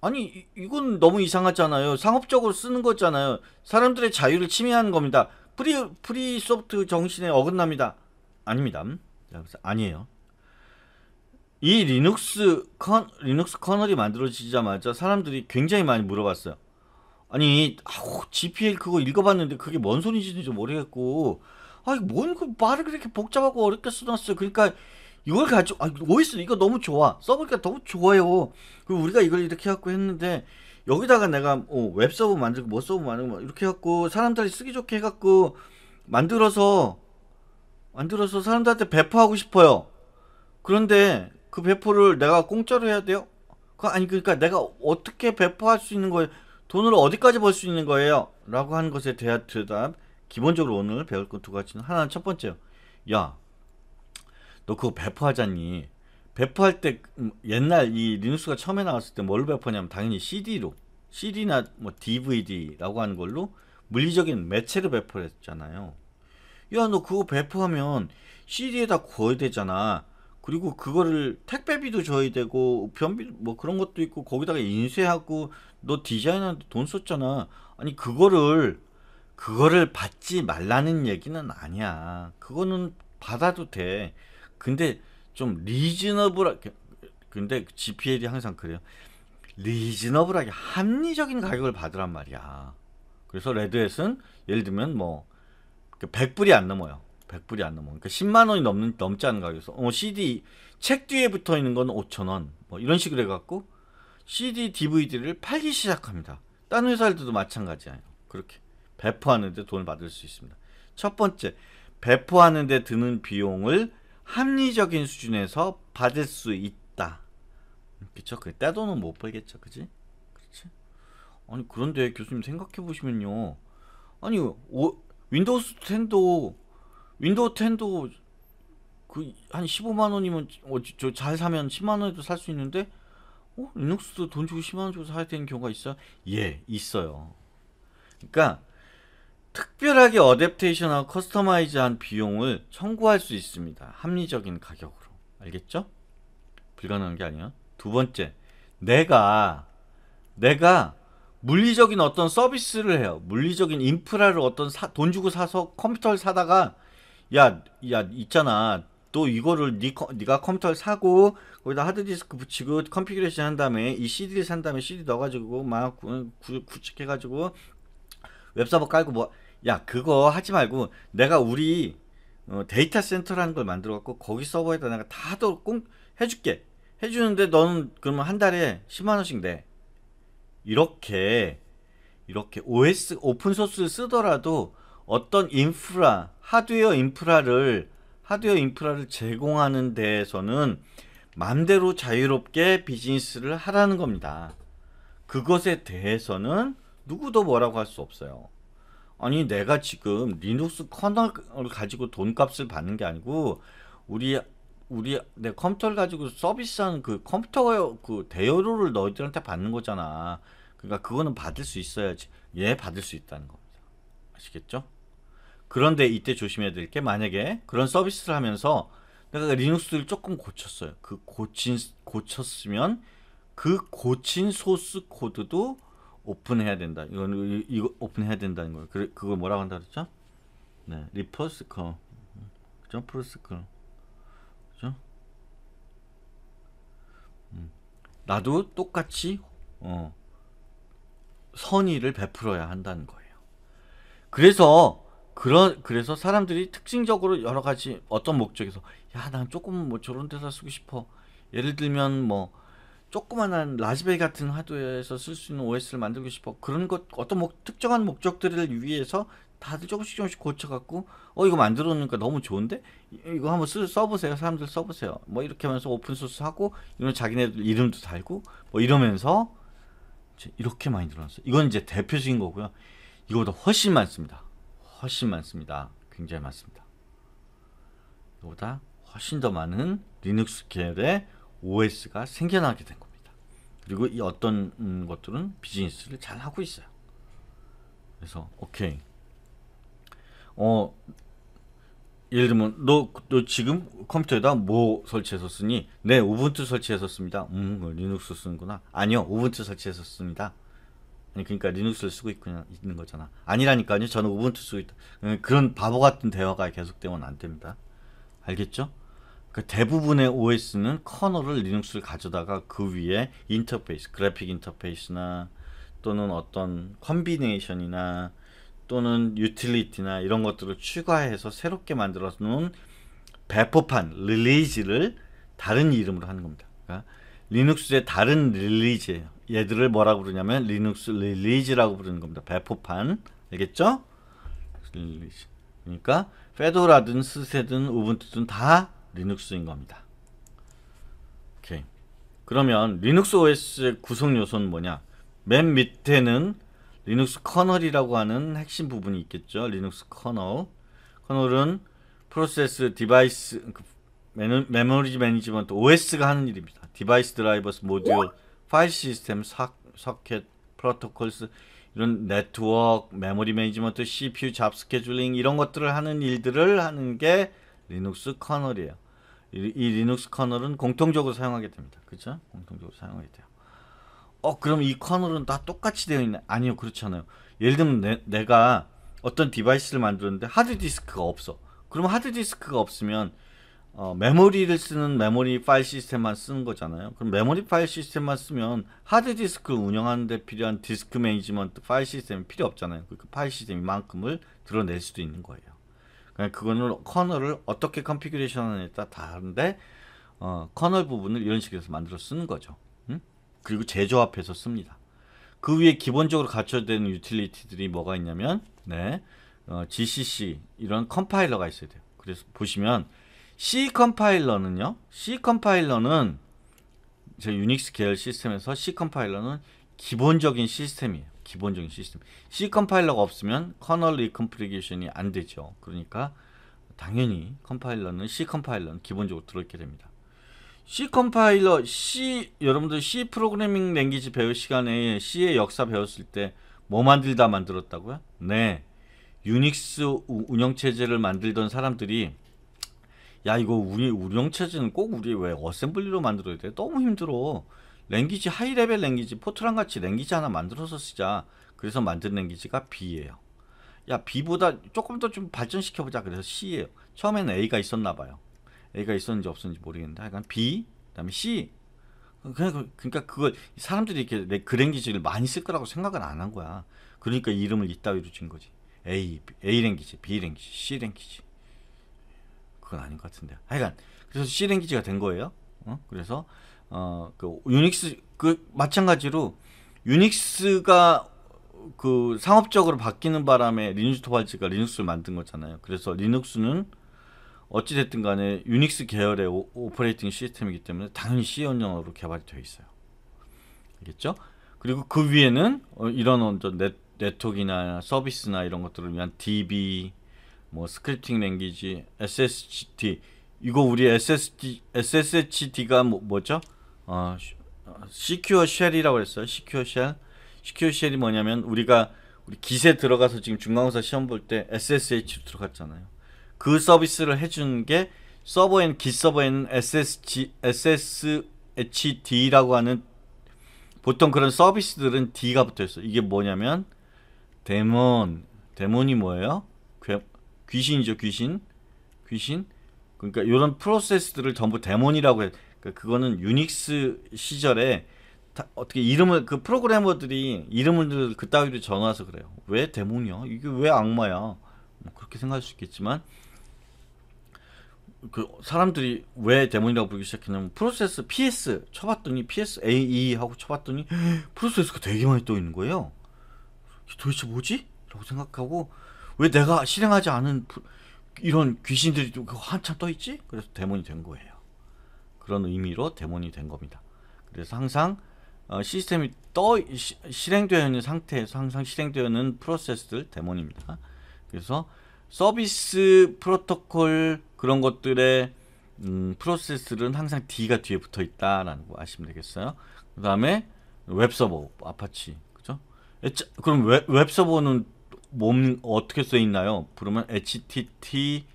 [SPEAKER 1] 아니 이건 너무 이상하잖아요. 상업적으로 쓰는 거잖아요. 사람들의 자유를 침해하는 겁니다. 프리 프리 소프트 정신에 어긋납니다. 아닙니다. 아니에요. 이 리눅스 컨 리눅스 커널이 만들어지자마자 사람들이 굉장히 많이 물어봤어요. 아니 아우, GPL 그거 읽어봤는데 그게 뭔소리인지 모르겠고 아니 뭔그 말을 그렇게 복잡하고 어렵게 써놨어요. 그러니까 이걸 가지고 아, 오이스 이거 너무 좋아 써보니까 너무 좋아요 그리고 우리가 이걸 이렇게 갖고 했는데 여기다가 내가 어, 웹 서브 만들고 뭐 서브 만들고 이렇게 해 갖고 사람들이 쓰기 좋게 해갖고 만들어서 만들어서 사람들한테 배포하고 싶어요 그런데 그 배포를 내가 공짜로 해야 돼요? 그 아니 그러니까 내가 어떻게 배포할 수 있는 거예요? 돈을 어디까지 벌 수 있는 거예요? 라고 하는 것에 대한 대답 기본적으로 오늘 배울 건 두 가지는 하나는 첫 번째요 야너 그거 배포하잖니. 배포할 때 음, 옛날 이 리눅스가 처음에 나왔을 때 뭘 배포냐면 당연히 CD로 CD나 뭐 DVD라고 하는 걸로 물리적인 매체를 배포 했잖아요. 야 너 그거 배포하면 CD에다 구워야 되잖아. 그리고 그거를 택배비도 줘야 되고 변비 뭐 그런 것도 있고 거기다가 인쇄하고 너 디자이너한테 돈 썼잖아. 아니 그거를 그거를 받지 말라는 얘기는 아니야. 그거는 받아도 돼. 근데 좀 리즈너블하게 근데 GPL이 항상 그래요. 리즈너블하게 합리적인 가격을 받으란 말이야. 그래서 레드햇은 예를 들면 뭐 100불이 그 안 넘어요. 100불이 안 넘어. 그러니까 10만 원이 넘는 넘지 않은 가격에서 어 CD 책 뒤에 붙어 있는 건 5천 원. 뭐 이런 식으로 해 갖고 CD DVD를 팔기 시작합니다. 다른 회사들도 마찬가지예요. 그렇게 배포하는데 돈을 받을 수 있습니다. 첫 번째, 배포하는데 드는 비용을 합리적인 수준에서 받을 수 있다. 그쵸? 그 떼돈은 못 벌겠죠, 그지? 그렇 아니 그런데 교수님 생각해 보시면요, 아니 오, 윈도우 10도 윈도우 10도 그 한 15만 원이면 어, 저잘 사면 10만 원에도 살 수 있는데 어, 리눅스도 돈 주고 10만 원 주고 사야 되는 경우가 있어? 예, 있어요. 그니까 특별하게 어댑테이션하고 커스터마이즈한 비용을 청구할 수 있습니다. 합리적인 가격으로. 알겠죠? 불가능한 게 아니야. 두 번째, 내가 내가 물리적인 어떤 서비스를 해요. 물리적인 인프라를 어떤 사, 돈 주고 사서 컴퓨터를 사다가 야, 야 있잖아. 또 이거를 니, 네가 컴퓨터를 사고 거기다 하드디스크 붙이고 컨피그레이션 한 다음에 이 CD를 산 다음에 CD 넣어가지고 막 구, 구, 구축해가지고 웹서버 깔고 뭐야 그거 하지 말고 내가 우리 어, 데이터 센터라는 걸 만들어 갖고 거기 서버에다 내가 다도 꽁 해줄게 해주는데 너는 그러면 한 달에 10만 원씩 내 이렇게 이렇게 OS 오픈 소스 쓰더라도 어떤 인프라 하드웨어 인프라를 하드웨어 인프라를 제공하는 데에서는 맘대로 자유롭게 비즈니스를 하라는 겁니다. 그것에 대해서는 누구도 뭐라고 할 수 없어요. 아니 내가 지금 리눅스 커널을 가지고 돈값을 받는 게 아니고 우리 우리 내 컴퓨터를 가지고 서비스하는 그 컴퓨터 그 대여료를 너희들한테 받는 거잖아. 그러니까 그거는 받을 수 있어야지. 예, 받을 수 있다는 겁니다. 아시겠죠? 그런데 이때 조심해야 될 게 만약에 그런 서비스를 하면서 내가 리눅스를 조금 고쳤어요. 그 고친 고쳤으면 그 고친 소스 코드도 오픈해야 된다. 이건 이거 오픈해야 된다는 거예요. 그 그걸 뭐라고 한다 그랬죠? 네, 리퍼스컬, 그죠? 프로스컬, 그죠? 음. 나도 똑같이 어, 선의를 베풀어야 한다는 거예요. 그래서 그런 그래서 사람들이 특징적으로 여러 가지 어떤 목적에서 야난 조금 뭐 저런 데서 쓰고 싶어. 예를 들면 뭐 조그만한 라즈벨 베 같은 하드웨어에서 쓸 수 있는 OS를 만들고 싶어. 그런 것 어떤 목, 특정한 목적들을 위해서 다들 조금씩 조금씩 고쳐갖고 어 이거 만들어 놓으니까 너무 좋은데 이거 한번 쓰, 써보세요 사람들 써보세요 뭐 이렇게 하면서 오픈소스 하고 이런 자기네들 이름도 달고 뭐 이러면서 이렇게 많이 늘어났어요 이건 이제 대표적인 거고요 이거보다 훨씬 많습니다 훨씬 많습니다 굉장히 많습니다 이거보다 훨씬 더 많은 리눅스 계열의 OS가 생겨나게 된 겁니다. 그리고 이 어떤 음, 것들은 비즈니스를 잘 하고 있어요. 그래서 오케이. 어 예를 들면 너, 너 지금 컴퓨터에다 뭐 설치해서 쓰니? 네, 우분투 설치해서 씁니다. 음, 리눅스 쓰는구나. 아니요, 우분투 설치해서 씁니다. 아니 그러니까 리눅스를 쓰고 있구나, 있는 거잖아. 아니라니까요. 저는 우분투 쓰고 있다. 음, 그런 바보 같은 대화가 계속되면 안 됩니다. 알겠죠? 그 대부분의 OS는 커널을 리눅스를 가져다가 그 위에 인터페이스, 그래픽 인터페이스나 또는 어떤 컨비네이션이나 또는 유틸리티나 이런 것들을 추가해서 새롭게 만들어 놓은 배포판 릴리즈를 다른 이름으로 하는 겁니다. 그러니까 리눅스의 다른 릴리즈예요. 얘들을 뭐라고 부르냐면 리눅스 릴리즈라고 부르는 겁니다. 배포판 알겠죠? 릴리즈. 그러니까 페도라든 스세든 우분투든 다 리눅스인 겁니다. 오케이. 그러면 리눅스 OS의 구성 요소는 뭐냐? 맨 밑에는 리눅스 커널이라고 하는 핵심 부분이 있겠죠. 리눅스 커널. 커널은 프로세스 디바이스 그 메모리 매니지먼트 OS가 하는 일입니다. 디바이스 드라이버스 모듈 파일 시스템 사, 서켓 프로토콜스 이런 네트워크 메모리 매니지먼트 CPU 잡 스케줄링 이런 것들을 하는 일들을 하는 게 리눅스 커널이에요. 이, 리눅스 커널은 공통적으로 사용하게 됩니다. 그죠 공통적으로 사용하게 돼요. 어 그럼 이 커널은 다 똑같이 되어 있나? 아니요 그렇잖아요. 예를 들면 내, 내가 어떤 디바이스를 만들었는데 하드디스크가 없어. 그럼 하드디스크가 없으면 어, 메모리를 쓰는 메모리 파일 시스템만 쓰는 거잖아요. 그럼 메모리 파일 시스템만 쓰면 하드디스크를 운영하는데 필요한 디스크 매니지먼트 파일 시스템이 필요 없잖아요. 그, 그 파일 시스템 이만큼을 드러낼 수도 있는 거예요. 그러니까 그거는 커널을 어떻게 컨피규레이션에 따라 다른데 어, 커널 부분을 이런 식으로 해서 만들어 쓰는 거죠. 응? 그리고 재조합해서 씁니다. 그 위에 기본적으로 갖춰야 되는 유틸리티들이 뭐가 있냐면 네, 어, GCC 이런 컴파일러가 있어야 돼요. 그래서 보시면 C 컴파일러는요. C 컴파일러는 제 유닉스 계열 시스템에서 C 컴파일러는 기본적인 시스템이에요. 기본적인 시스템. C 컴파일러가 없으면 커널 리컴플리게이션이안 되죠. 그러니까 당연히 컴파일러는 C 컴파일러는 기본적으로 들어있게 됩니다. C 컴파일러, C 여러분들 C 프로그래밍 랭귀지 배울 시간에 C의 역사 배웠을 때 뭐 만들다 만들었다고요? 네, 유닉스 운영체제를 만들던 사람들이 야 이거 우리 운영체제는 꼭 우리 왜 어셈블리로 만들어야 돼? 너무 힘들어. 랭귀지 하이레벨 랭귀지 포트랑 같이 랭귀지 하나 만들어서 쓰자. 그래서 만든 랭귀지가 B예요. 야 B보다 조금 더 좀 발전시켜 보자. 그래서 C예요. 처음에는 A가 있었나 봐요. A가 있었는지 없었는지 모르겠는데 하간 B 그다음에 C 그냥 그, 그러니까 그걸 사람들이 이렇게 그 랭귀지를 많이 쓸 거라고 생각은 안한 거야. 그러니까 이름을 이따위로 준 거지. A A 랭귀지, B 랭귀지, C 랭귀지. 그건 아닌 것 같은데. 하여간 그래서 C 랭귀지가 된 거예요. 어? 그래서 어, 그 유닉스 그 마찬가지로 유닉스가 그 상업적으로 바뀌는 바람에 리눅스 토발즈가 리눅스를 만든 거잖아요. 그래서 리눅스는 어찌 됐든 간에 유닉스 계열의 오, 퍼레이팅 시스템이기 때문에 당연히 C 언어로 e 개발이 되어 있어요. 알겠죠? 그리고 그 위에는 어, 이런 어떤 네트워크나 서비스나 이런 것들을 위한 DB, 뭐 스크립팅 랭귀지, SSGT 이거 우리 SSD, SSHD가 뭐, 뭐죠? 어, 시큐어 쉘이라고 했어요. 시큐어 쉘. 시큐어 쉘이 뭐냐면 우리가 우리 기세 들어가서 지금 중간고사 시험 볼 때 SSH 들어갔잖아요. 그 서비스를 해준 게 서버엔 기서버에 SSG, SSHD라고 하는 보통 그런 서비스들은 D가 붙어 있어. 이게 뭐냐면 데몬. 데몬이 뭐예요? 괴, 귀신이죠, 귀신. 귀신. 그러니까 이런 프로세스들을 전부 데몬이라고 해. 그 그거는 유닉스 시절에 어떻게 이름을 그 프로그래머들이 이름을 그 따위로 전화해서 그래요. 왜 데몬이야? 이게 왜 악마야? 뭐 그렇게 생각할 수 있겠지만 그 사람들이 왜 데몬이라고 부르기 시작했냐면 프로세스 PS 쳐봤더니 PS AE 하고 쳐봤더니 프로세스가 되게 많이 떠 있는 거예요. 도대체 뭐지? 라고 생각하고 왜 내가 실행하지 않은 이런 귀신들이 한참 떠 있지? 그래서 데몬이 된 거예요. 그런 의미로 데몬이 된 겁니다. 그래서 항상 어, 시스템이 떠 시, 실행되어 있는 상태에서 항상 실행되어 있는 프로세스들 데몬입니다. 그래서 서비스 프로토콜 그런 것들의 음, 프로세스들은 항상 D가 뒤에 붙어 있다라는 거 아시면 되겠어요. 그 다음에 웹서버 아파치 그죠? 그럼 웹, 웹서버는 몸 어떻게 써 있나요? 그러면 HTTP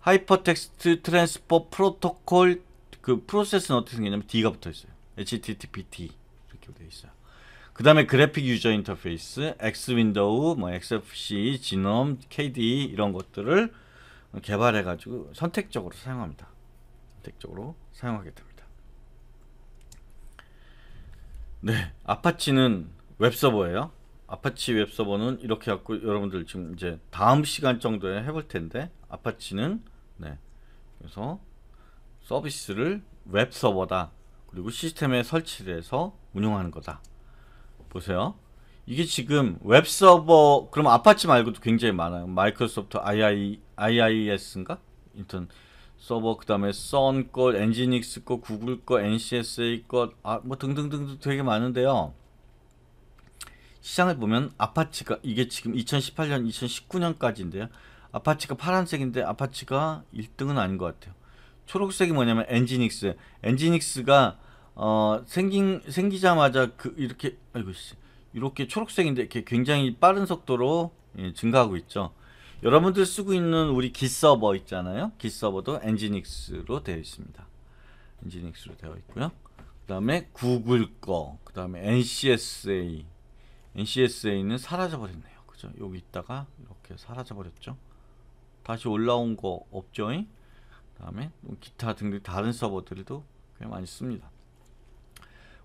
[SPEAKER 1] 하이퍼텍스트 트랜스포 프로토콜 그 프로세스는 어떻게 생겼냐면 D가 붙어 있어요. HTTP D 이렇게 되어 있어요. 그 다음에 그래픽 유저 인터페이스, X 윈도우, 뭐 XFC, 지놈, k d 이런 것들을 개발해가지고 선택적으로 사용합니다. 선택적으로 사용하게 됩니다. 네, 아파치는 웹서버예요. 아파치 웹서버는 이렇게 갖고 여러분들 지금 이제 다음 시간 정도에 해볼 텐데 아파치는 네 그래서 서비스를 웹서버다 그리고 시스템에 설치를 해서 운영하는 거다 보세요 이게 지금 웹서버 그럼 아파치 말고도 굉장히 많아요 마이크로소프트 II, IIS인가? 인턴 서버 그 다음에 썬 것, 엔지닉스 것, 구글 것, NCSA 것, 아, 뭐 등등등 되게 많은데요 시장을 보면 아파치가 이게 지금 2018년, 2019년까지인데요. 아파치가 파란색인데 아파치가 1등은 아닌 것 같아요. 초록색이 뭐냐면 엔지닉스. 엔지닉스가 어, 생긴 생기자마자 그 이렇게 아이고 씨. 이렇게 초록색인데 이렇게 굉장히 빠른 속도로 예, 증가하고 있죠. 여러분들 쓰고 있는 우리 기 서버 있잖아요. 기 서버도 엔지닉스로 되어 있습니다. 엔지닉스로 되어 있고요. 그 다음에 구글 거, 그 다음에 NCSA, NCSA는 사라져 버렸네요. 그죠? 여기 있다가 이렇게 사라져 버렸죠. 다시 올라온 거 없죠? 그다음에 기타 등등 다른 서버들도 꽤 많이 씁니다.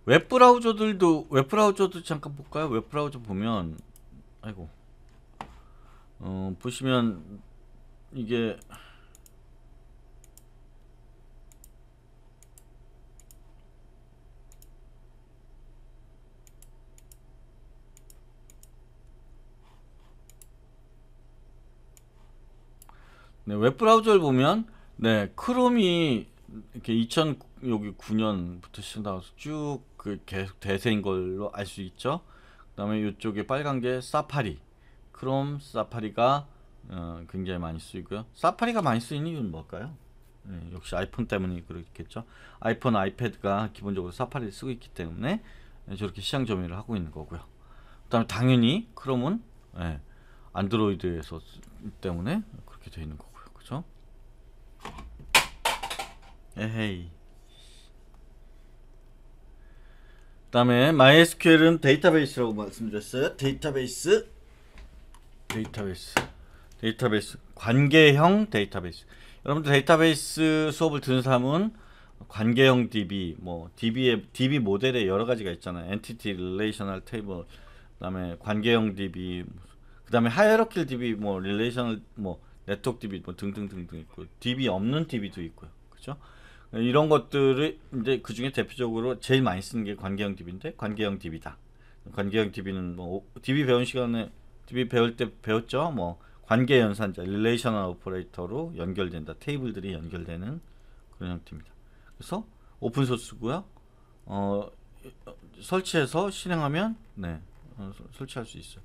[SPEAKER 1] 웹 브라우저들도 웹 브라우저도 잠깐 볼까요? 웹 브라우저 보면 아이고 어, 보시면 이게 네, 웹 브라우저를 보면 네 크롬이 이렇게 2 0 0 9년부터 시작해서 쭉그 계속 대세인 걸로 알 수 있죠. 그다음에 이쪽에 빨간 게 사파리, 크롬 사파리가 어, 굉장히 많이 쓰이고요. 사파리가 많이 쓰이는 이유는 뭘까요? 네, 역시 아이폰 때문이 그렇겠죠. 아이폰, 아이패드가 기본적으로 사파리를 쓰고 있기 때문에 네, 저렇게 시장 점유를 하고 있는 거고요. 그다음에 당연히 크롬은 네, 안드로이드에서 때문에 그렇게 되어 있는 거고. 그쵸? 에헤이 다음에 MySQL은 데이터베이스라고 말씀드렸어요 데이터베이스 데이터베이스 데이터베이스 관계형 데이터베이스 여러분들 데이터베이스 수업을 듣는 사람은 관계형 DB, 뭐 DB의 DB 모델에 여러 가지가 있잖아요. 엔티티 릴레이셔널 테이블, 그다음에 관계형 DB, 그다음에 하이어로킬 DB, 뭐 릴레이셔널 뭐 네트워크 DB 뭐 등등등등 있고 DB 없는 DB도 있고요. 그렇죠? 이런 것들을 이제 그 중에 대표적으로 제일 많이 쓰는 게 관계형 DB인데 관계형 DB다. 관계형 DB는 뭐 DB 배운 시간에 DB 배울 때 배웠죠. 뭐 관계 연산자, 릴레이셔널 오퍼레이터로 연결된다. 테이블들이 연결되는 그런 형태입니다. 그래서 오픈 소스고요. 어, 설치해서 실행하면 네 어, 설치할 수 있어요.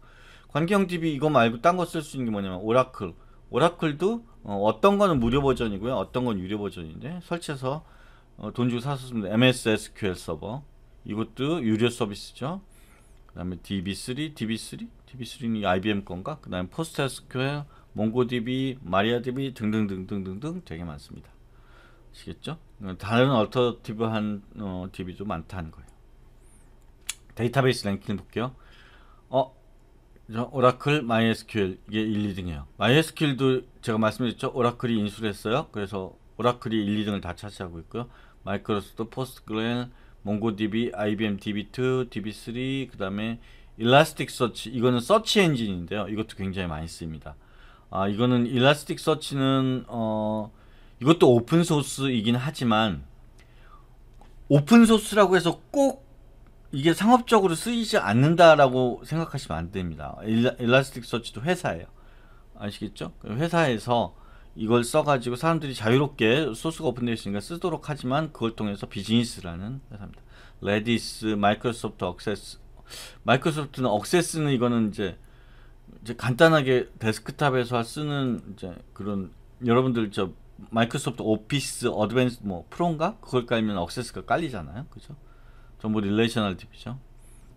[SPEAKER 1] 관계형 DB 이거 말고 딴 거 쓸 수 있는 게 뭐냐면 오라클 오라클도 어, 떤 거는 무료 버전이고요. 어떤 건 유료 버전인데 설치해서 어, 돈 주고 사서 씁니다. MS SQL 서버 이것도 유료 서비스죠. 그 다음에 DB3, DB3? DB3는 IBM 건가? 그 다음에 p 포스트 SQL, m o n g o d b m a r i a d b 등등등등등등 되게 많습니다. 아시겠죠? 그러니까 다른 얼터티브한 어, DB도 많다는 거예요. 데이터베이스 랭킹 볼게요. 어, 오라클, MySQL 이게 1, 2등이에요. MySQL도 제가 말씀드렸죠. 오라클이 인수했어요. 를 그래서 오라클이 1, 2등을 다 차지하고 있고요. 마이크로소프트, 포스트그레일, 몽고DB, IBM DB2, DB3, 그 다음에 일라스틱 서치 이거는 서치 엔진인데요. 이것도 굉장히 많이 쓰입니다. 아 이거는 일라스틱 서치는 어 이것도 오픈 소스이긴 하지만 오픈 소스라고 해서 꼭 이게 상업적으로 쓰이지 않는다라고 생각하시면 안 됩니다. 일라, 스틱 서치도 회사예요. 아시겠죠? 회사에서 이걸 써가지고 사람들이 자유롭게 소스가 오픈되어 있으니까 쓰도록 하지만 그걸 통해서 비즈니스라는 회사입니다. 레디스, 마이크로소프트, 억세스 마이크로소프트는 억세스는 이거는 이제, 이제 간단하게 데스크탑에서 쓰는 이제 그런 여러분들 저 마이크로소프트 오피스 어드밴스 뭐 프로인가 그걸 깔면 억세스가 깔리잖아요. 그죠? 전부 릴레이셔널 DB죠.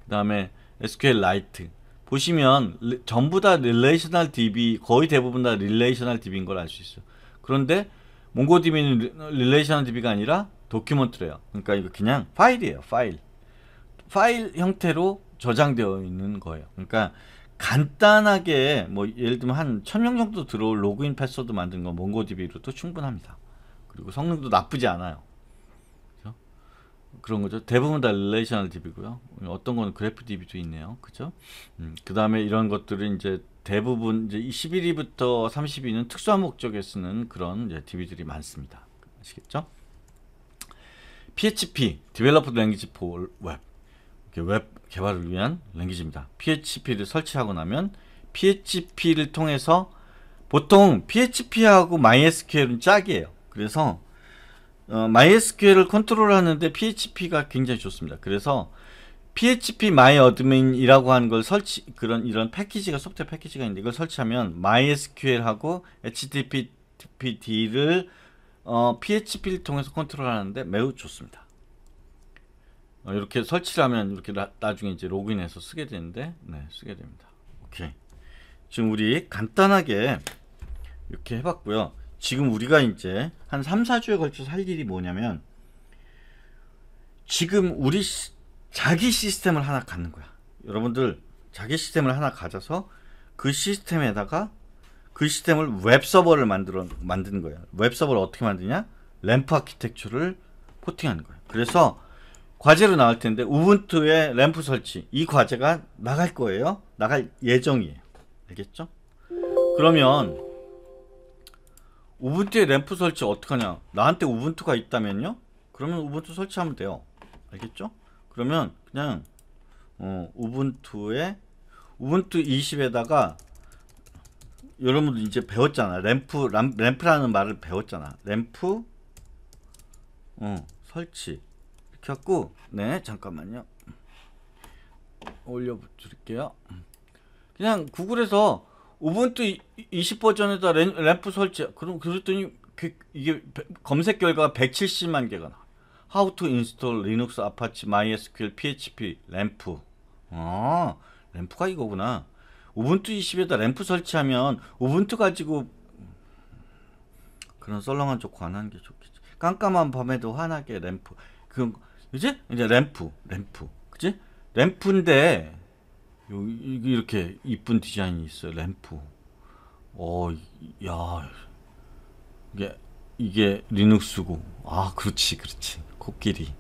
[SPEAKER 1] 그 다음에 SQLite 보시면 전부 다 릴레이셔널 DB 거의 대부분 다 릴레이셔널 DB인 걸 알 수 있어요. 그런데 몽고DB는 릴레이셔널 DB가 아니라 도큐먼트래요. 그러니까 이거 그냥 파일이에요. 파일. 파일 형태로 저장되어 있는 거예요. 그러니까 간단하게 뭐 예를 들면 한천명 정도 들어올 로그인 패스워드 만든 거 몽고DB로도 충분합니다. 그리고 성능도 나쁘지 않아요. 그런 거죠. 대부분 다 릴레이셔널 DB고요. 어떤 건 그래프 DB도 있네요. 그죠? 음, 그 다음에 이런 것들은 이제 대부분 이제 11위부터 30위는 특수한 목적에 쓰는 그런 이제 DB들이 많습니다. 아시겠죠? PHP, Developed Language for Web. 웹 개발을 위한 랭귀지입니다. PHP를 설치하고 나면 PHP를 통해서 보통 PHP하고 MySQL은 짝이에요. 그래서 어, MySQL을 컨트롤하는데 PHP가 굉장히 좋습니다. 그래서 PHP My Admin이라고 하는 걸 설치 그런 이런 패키지가 소프트웨어 패키지가 있는데 이걸 설치하면 MySQL하고 HTTPD를 어, PHP를 통해서 컨트롤하는데 매우 좋습니다. 어, 이렇게 설치를 하면 이렇게 나, 나중에 이제 로그인해서 쓰게 되는데 네, 쓰게 됩니다. 오케이. 지금 우리 간단하게 이렇게 해봤고요. 지금 우리가 이제 한 3, 4주에 걸쳐서 할 일이 뭐냐면 지금 우리 시, 자기 시스템을 하나 갖는 거야. 여러분들 자기 시스템을 하나 가져서 그 시스템에다가 그 시스템을 웹 서버를 만들어 만드는 거야. 웹 서버를 어떻게 만드냐? 램프 아키텍처를 코팅하는 거야. 그래서 과제로 나올 텐데 우분투에 램프 설치 이 과제가 나갈 거예요. 나갈 예정이에요. 알겠죠? 그러면 우분투에 램프 설치 어떡하냐 나한테 우분투가 있다면요 그러면 우분투 설치하면 돼요 알겠죠 그러면 그냥 어, 우분투에 우분투 20에다가 여러분들 이제 배웠잖아 램프 람, 램프라는 말을 배웠잖아 램프 어, 설치 이렇게 하고 네 잠깐만요 음. 올려 드릴게요 음. 그냥 구글에서 우분투 20 버전에다 램, 프 설치. 그럼 그랬더니 그, 이게 검색 결과가 170만 개가 나. How to install Linux, Apache, MySQL, PHP, 램프. 아, 램프가 이거구나. 우분투 20에다 램프 설치하면 우분투 가지고 그런 썰렁한 조커 안 하는 게 좋겠지. 깜깜한 밤에도 환하게 램프. 그 이제 이제 램프, 램프. 그지? 램프인데 여기 이렇게 이쁜 디자인이 있어요. 램프. 어, 야. 이게 이게 리눅스고. 아, 그렇지. 그렇지. 코끼리.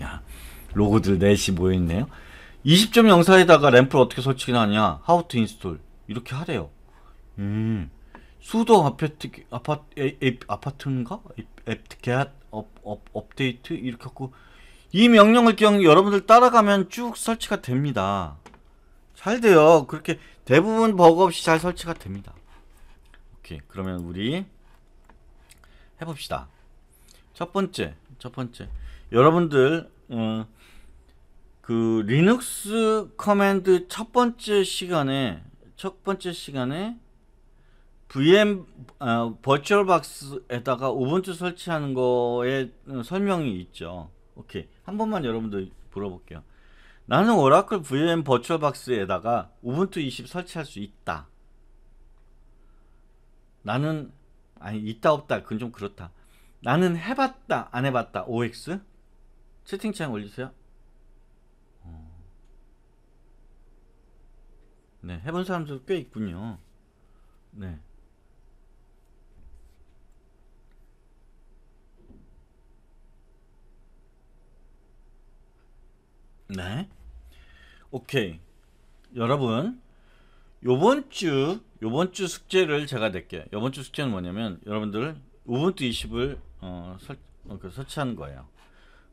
[SPEAKER 1] 야. 로고들 넷이 모여 있네요. 20.04에다가 램프를 어떻게 설치하냐? 하우 투 인스톨. 이렇게 하래요. 음. 수도 아파트 아파트 아파트인가? 앱트 겟 업업 업데이트 이렇게 하고 이 명령을 기억 여러분들 따라가면 쭉 설치가 됩니다. 잘 돼요. 그렇게 대부분 버그 없이 잘 설치가 됩니다. 오케이. 그러면 우리 해봅시다. 첫 번째, 첫 번째. 여러분들, 어, 그 리눅스 커맨드 첫 번째 시간에 첫 번째 시간에 VM 어, 버추얼박스에다가 우분투 설치하는 거에 어, 설명이 있죠. 오케이 한 번만 여러분들 물어볼게요. 나는 오라클 VM 버추얼박스에다가 우분투 20 설치할 수 있다. 나는 아니 있다 없다 그건 좀 그렇다. 나는 해봤다 안 해봤다 OX 채팅창 올리세요. 어. 네 해본 사람들도 꽤 있군요. 네. 네. 오케이. 여러분, 요번 주, 요번 주 숙제를 제가 낼게요. 요번 주 숙제는 뭐냐면, 여러분들, 우분투 20을, 어, 설, 어, 그 설치한 거예요.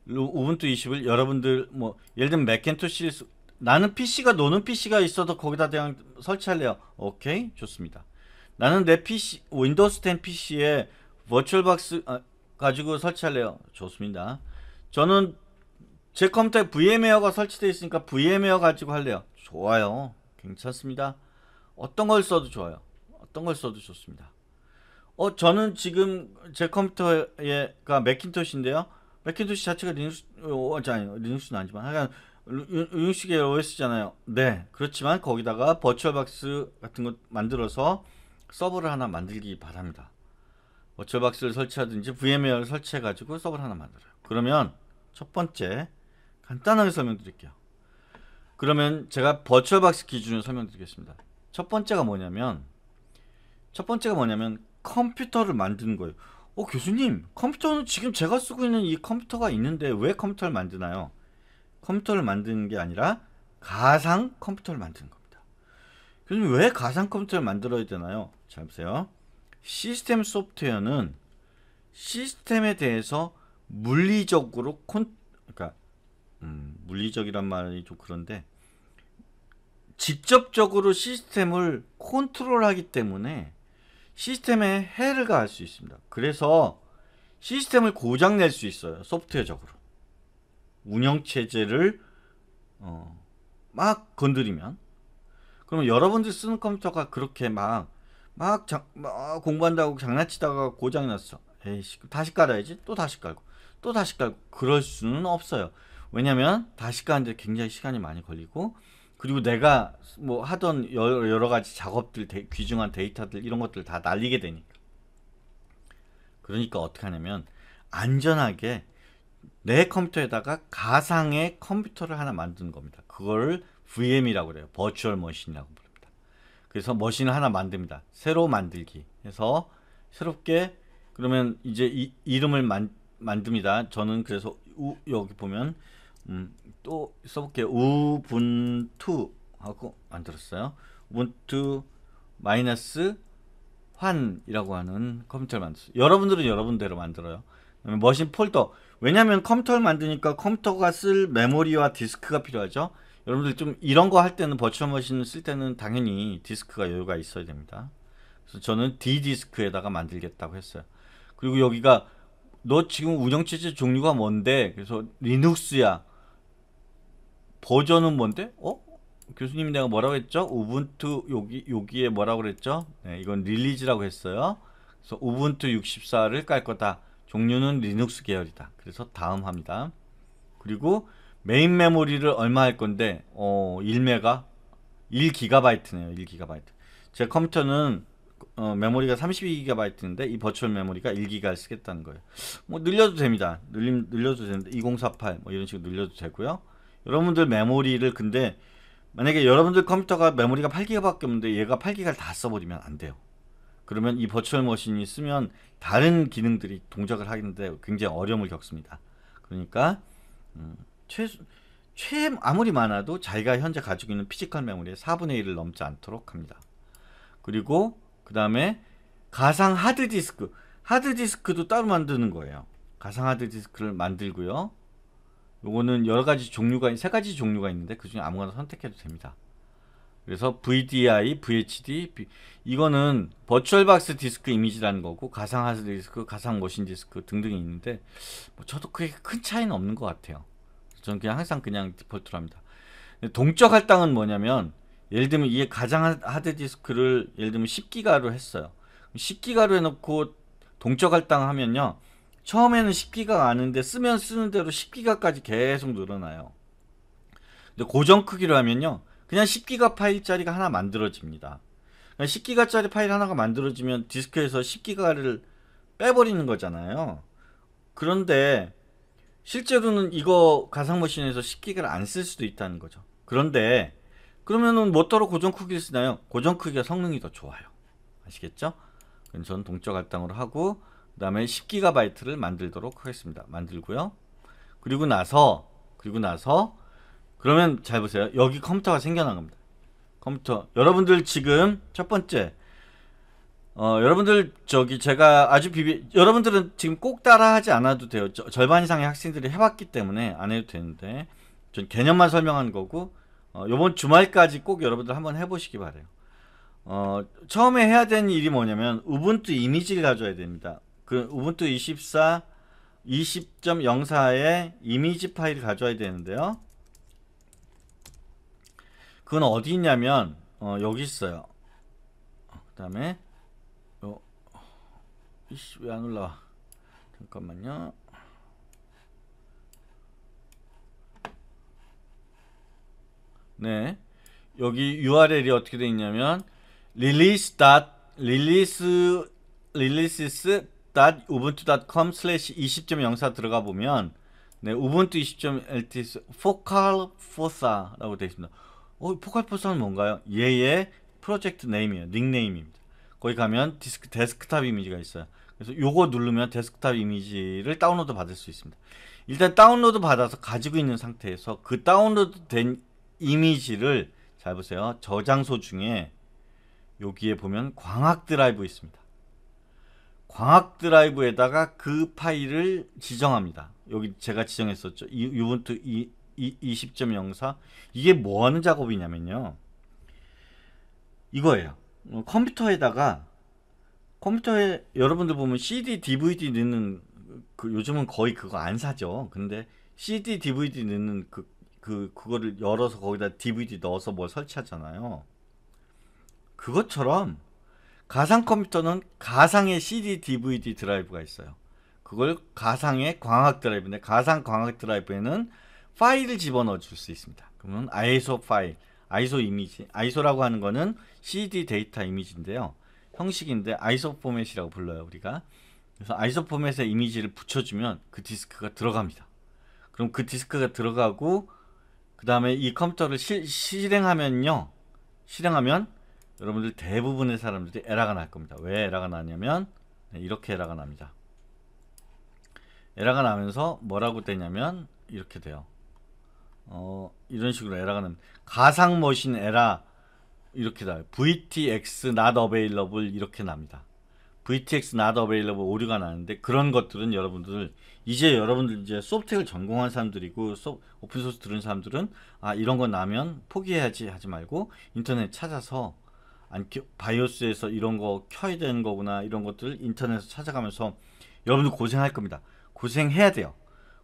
[SPEAKER 1] 우분투 20을 여러분들, 뭐, 예를 들면 맥켄토시, 나는 PC가 노는 PC가 있어도 거기다 대한 설치할래요. 오케이, 좋습니다. 나는 내 PC, 윈도우스 10 PC에 버츄얼박스 아, 가지고 설치할래요. 좋습니다. 저는 제 컴퓨터에 VM웨어가 설치되어 있으니까 VM웨어 가지고 할래요. 좋아요. 괜찮습니다. 어떤 걸 써도 좋아요. 어떤 걸 써도 좋습니다. 어, 저는 지금 제 컴퓨터에가 맥킨토시인데요. 맥킨토시 자체가 리눅스, 어, 아니, 리눅스는 아니지만, 하여간, 리식스계 OS잖아요. 네. 그렇지만 거기다가 버추얼박스 같은 것 만들어서 서버를 하나 만들기 바랍니다. 버추얼박스를 설치하든지 VMware를 설치해가지고 서버를 하나 만들어요. 그러면 첫 번째, 간단하게 설명드릴게요. 그러면 제가 버추얼박스 기준을 설명드리겠습니다. 첫 번째가 뭐냐면 첫 번째가 뭐냐면 컴퓨터를 만드는 거예요. 어 교수님 컴퓨터는 지금 제가 쓰고 있는 이 컴퓨터가 있는데 왜 컴퓨터를 만드나요? 컴퓨터를 만드는 게 아니라 가상 컴퓨터를 만드는 겁니다. 교수님 왜 가상 컴퓨터를 만들어야 되나요? 잘 보세요. 시스템 소프트웨어는 시스템에 대해서 물리적으로 콘, 그러니까 음, 물리적이란 말이 좀 그런데 직접적으로 시스템을 컨트롤하기 때문에 시스템에 해를 가할 수 있습니다. 그래서 시스템을 고장낼 수 있어요. 소프트웨어적으로. 운영체제를 어, 막 건드리면 그러면 여러분들 쓰는 컴퓨터가 그렇게 막, 막, 장, 막 공부한다고 장난치다가 고장났어. 에이씨, 다시 깔아야지. 또 다시 깔고, 또 다시 깔고. 그럴 수는 없어요. 왜냐면 다시 까는데 굉장히 시간이 많이 걸리고 그리고 내가 뭐 하던 여러 가지 작업들 데, 귀중한 데이터들 이런 것들 다 날리게 되니까 그러니까 어떻게 하냐면 안전하게 내 컴퓨터에다가 가상의 컴퓨터를 하나 만든 겁니다. 그걸 VM이라고 그래요. 버추얼 머신이라고 부릅니다. 그래서 머신을 하나 만듭니다. 새로 만들기 해서 새롭게 그러면 이제 이, 이름을 만, 만듭니다. 저는 그래서 우, 여기 보면 음, 또 써볼게요. 우분투 하고 만들었어요. 우분투 마이너스 환이라고 하는 컴퓨터를 만들었어요. 여러분들은 여러분대로 만들어요. 머신 폴더. 왜냐하면 컴퓨터를 만드니까 컴퓨터가 쓸 메모리와 디스크가 필요하죠. 여러분들 좀 이런 거 할 때는 버추얼 머신을 쓸 때는 당연히 디스크가 여유가 있어야 됩니다. 그래서 저는 D 디스크에다가 만들겠다고 했어요. 그리고 여기가 너 지금 운영체제 종류가 뭔데? 그래서 리눅스야. 버전은 뭔데? 어? 교수님 내가 뭐라고 했죠? 우분투 여기 여기에 뭐라고 그랬죠? 네, 이건 릴리즈라고 했어요. 그래서 우분투 64를 깔 거다. 종류는 리눅스 계열이다. 그래서 다음 합니다. 그리고 메인 메모리를 얼마 할 건데 어 1메가 1기가바이트네요. 1기가바이트. 제 컴퓨터는 어, 메모리가 32기가바이트인데 이 버추얼 메모리가 1기가를 쓰겠다는 거예요. 뭐 늘려도 됩니다. 늘림, 늘려도 되는데 2048 뭐 이런 식으로 늘려도 되고요. 여러분들 메모리를 근데 만약에 여러분들 컴퓨터가 메모리가 8기가밖에 없는데 얘가 8기가를 다 써버리면 안 돼요. 그러면 이 버추얼 머신이 쓰면 다른 기능들이 동작을 하는데 굉장히 어려움을 겪습니다. 그러니까 음, 최소 최 아무리 많아도 자기가 현재 가지고 있는 피지컬 메모리의 4분의 1을 넘지 않도록 합니다. 그리고 그 다음에 가상 하드디스크 하드디스크도 따로 만드는 거예요. 가상 하드디스크를 만들고요. 요거는 여러 가지 종류가 세 가지 종류가 있는데 그 중에 아무거나 선택해도 됩니다. 그래서 VDI, VHD 이거는 버추얼박스 디스크 이미지라는 거고 가상 하드 디스크, 가상 머신 디스크 등등이 있는데 뭐 저도 그게 큰 차이는 없는 것 같아요. 저는 그냥 항상 그냥 디폴트로 합니다. 동적 할당은 뭐냐면 예를 들면 이게 가장 하드 디스크를 예를 들면 10기가로 했어요. 10기가로 해놓고 동적 할당 하면요. 처음에는 10기가 가는데 쓰면 쓰는 대로 10기가까지 계속 늘어나요. 근데 고정 크기로 하면요. 그냥 10기가 파일짜리가 하나 만들어집니다. 10기가짜리 그러니까 파일 하나가 만들어지면 디스크에서 10기가를 빼버리는 거잖아요. 그런데 실제로는 이거 가상머신에서 10기가를 안 쓸 수도 있다는 거죠. 그런데 그러면은 뭐더러 고정 크기를 쓰나요? 고정 크기가 성능이 더 좋아요. 아시겠죠? 그럼 전 동적 할당으로 하고 그 다음에 10GB를 만들도록 하겠습니다. 만들고요. 그리고 나서 그리고 나서 그러면 잘 보세요. 여기 컴퓨터가 생겨난 겁니다. 컴퓨터 여러분들 지금 첫 번째 어, 여러분들 저기 제가 아주 비비 여러분들은 지금 꼭 따라하지 않아도 돼요. 저, 절반 이상의 학생들이 해봤기 때문에 안 해도 되는데 전 개념만 설명한 거고 어, 이번 주말까지 꼭 여러분들 한번 해보시기 바래요. 어, 처음에 해야 되는 일이 뭐냐면 우분투 이미지를 가져야 됩니다. 그 우분투 24 20.04에 이미지 파일 을 가져와야 되는데요. 그건 어디 있냐면 어, 여기 있어요. 어, 그 다음에 왜안 올라와 잠깐만요 네 여기 URL이 어떻게 되어 있냐면 release. release releases ubuntu.com 20.04 들어가 보면 네, ubuntu 20.lt focal forsa라고 되어 있습니다. 어, focal forsa는 뭔가요? 얘의 프로젝트 네임이에요. 닉네임입니다. 거기 가면 디스크, 데스크탑 이미지가 있어요. 그래서 요거 누르면 데스크탑 이미지를 다운로드 받을 수 있습니다. 일단 다운로드 받아서 가지고 있는 상태에서 그 다운로드 된 이미지를 잘 보세요. 저장소 중에 여기에 보면 광학 드라이브 있습니다. 광학 드라이브에다가 그 파일을 지정합니다. 여기 제가 지정했었죠. 유분투 20.04 이게 뭐 하는 작업이냐면요. 이거예요. 어, 컴퓨터에다가 컴퓨터에 여러분들 보면 CD, DVD 넣는 그 요즘은 거의 그거 안 사죠. 근데 CD, DVD 넣는 그, 그 그거를 열어서 거기다 DVD 넣어서 뭘 뭐 설치하잖아요. 그것처럼 가상 컴퓨터는 가상의 CD, DVD 드라이브가 있어요. 그걸 가상의 광학 드라이브인데 가상 광학 드라이브에는 파일을 집어넣어 줄 수 있습니다. 그러면 ISO 파일, ISO 이미지, ISO라고 하는 거는 CD 데이터 이미지인데요. 형식인데 ISO 포맷이라고 불러요, 우리가. 그래서 ISO 포맷에 이미지를 붙여주면 그 디스크가 들어갑니다. 그럼 그 디스크가 들어가고 그 다음에 이 컴퓨터를 시, 실행하면요. 실행하면 여러분들 대부분의 사람들이 에러가 날 겁니다. 왜 에러가 나냐면 네, 이렇게 에러가 납니다. 에러가 나면서 뭐라고 되냐면 이렇게 돼요. 어, 이런 식으로 에러가 납니 가상 머신 에러 이렇게 나요. VTX not available 이렇게 납니다. VTX not available 오류가 나는데 그런 것들은 여러분들 이제 여러분들 이제 소프트웨어를 전공한 사람들이고 소, 오픈소스 들은 사람들은 아 이런 거 나면 포기해야지 하지 말고 인터넷 찾아서 안 켜, 바이오스에서 이런 거 켜야 되는 거구나 이런 것들 인터넷에서 찾아가면서 여러분들 고생할 겁니다. 고생해야 돼요.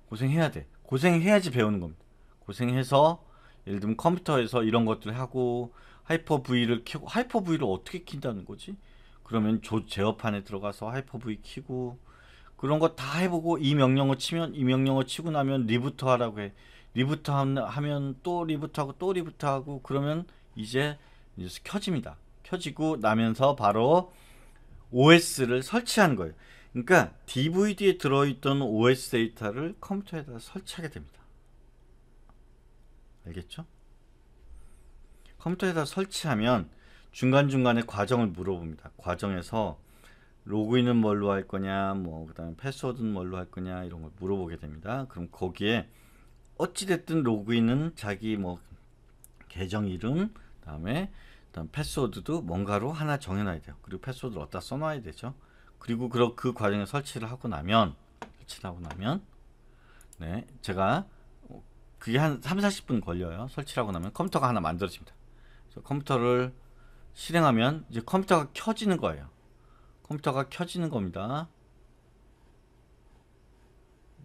[SPEAKER 1] 고생해야 돼. 고생해야지 배우는 겁니다. 고생해서 예를 들면 컴퓨터에서 이런 것들 하고 하이퍼 V를 켜고 하이퍼 V를 어떻게 킨다는 거지? 그러면 조 제어판에 들어가서 하이퍼 V 키고 그런 거 다 해보고 이 명령어 치면 이 명령어 치고 나면 리부터 하라고 해. 리부터 하면 또 리부터하고 또 리부터하고 그러면 이제 켜집니다. 켜지고 나면서 바로 OS를 설치한 거예요. 그러니까 DVD에 들어있던 OS 데이터를 컴퓨터에다 설치하게 됩니다. 알겠죠? 컴퓨터에다 설치하면 중간중간에 과정을 물어봅니다. 과정에서 로그인은 뭘로 할 거냐, 뭐, 그 다음에 패스워드는 뭘로 할 거냐, 이런 걸 물어보게 됩니다. 그럼 거기에 어찌됐든 로그인은 자기 뭐, 계정 이름, 그 다음에 다음 패스워드도 뭔가로 하나 정해놔야 돼요. 그리고 패스워드를 어디다 써놔야 되죠. 그리고 그, 그 과정에 설치를 하고 나면 설치를 하고 나면 네 제가 그게 한 3, 40분 걸려요. 설치를 하고 나면 컴퓨터가 하나 만들어집니다. 그래서 컴퓨터를 실행하면 이제 컴퓨터가 켜지는 거예요. 컴퓨터가 켜지는 겁니다.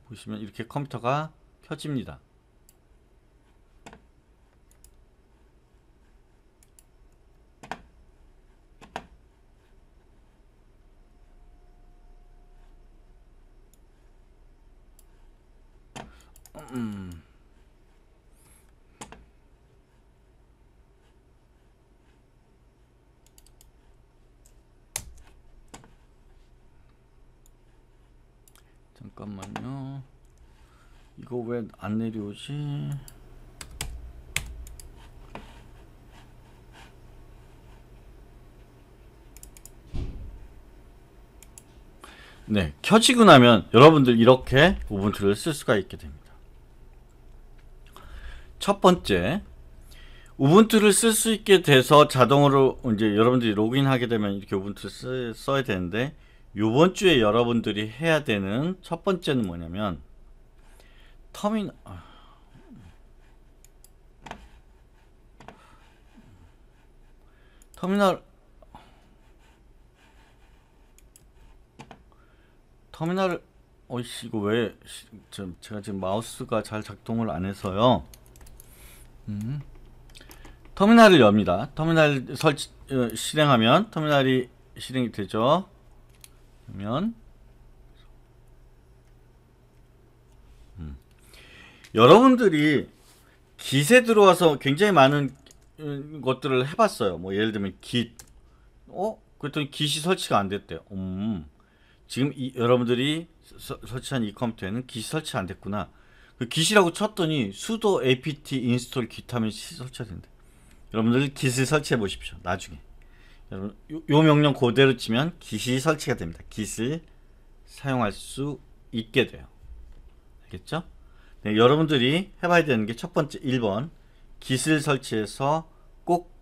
[SPEAKER 1] 보시면 이렇게 컴퓨터가 켜집니다. 잠깐만요 이거 왜 안 내려오지 네 켜지고 나면 여러분들 이렇게 우분투를 쓸 수가 있게 됩니다 첫 번째 우분투를 쓸 수 있게 돼서 자동으로 이제 여러분들이 로그인하게 되면 이렇게 우분투 써야 되는데 요번 주에 여러분들이 해야 되는 첫 번째는 뭐냐면 터미널 아. 터미널 터미널을 어이씨 이거 왜 제가 지금 마우스가 잘 작동을 안 해서요 음. 터미널을 엽니다 터미널 설치 어, 실행하면 터미널이 실행이 되죠 그러면 음. 여러분들이 기세 들어와서 굉장히 많은 것들을 해봤어요. 뭐 예를 들면 깃, 어? 그랬더니 깃이 설치가 안 됐대요. 음. 지금 이, 여러분들이 서, 설치한 이 컴퓨터에는 깃이 설치 안 됐구나. 그 깃이라고 쳤더니 수도 apt 인스톨 깃하면 설치된대. 여러분들 깃을 설치해 보십시오. 나중에. 여러분 요, 요 명령 그대로 치면 기시 설치가 됩니다. 기시 사용할 수 있게 돼요. 알겠죠? 네, 여러분들이 해봐야 되는 게 첫 번째 1번 기술 설치해서 꼭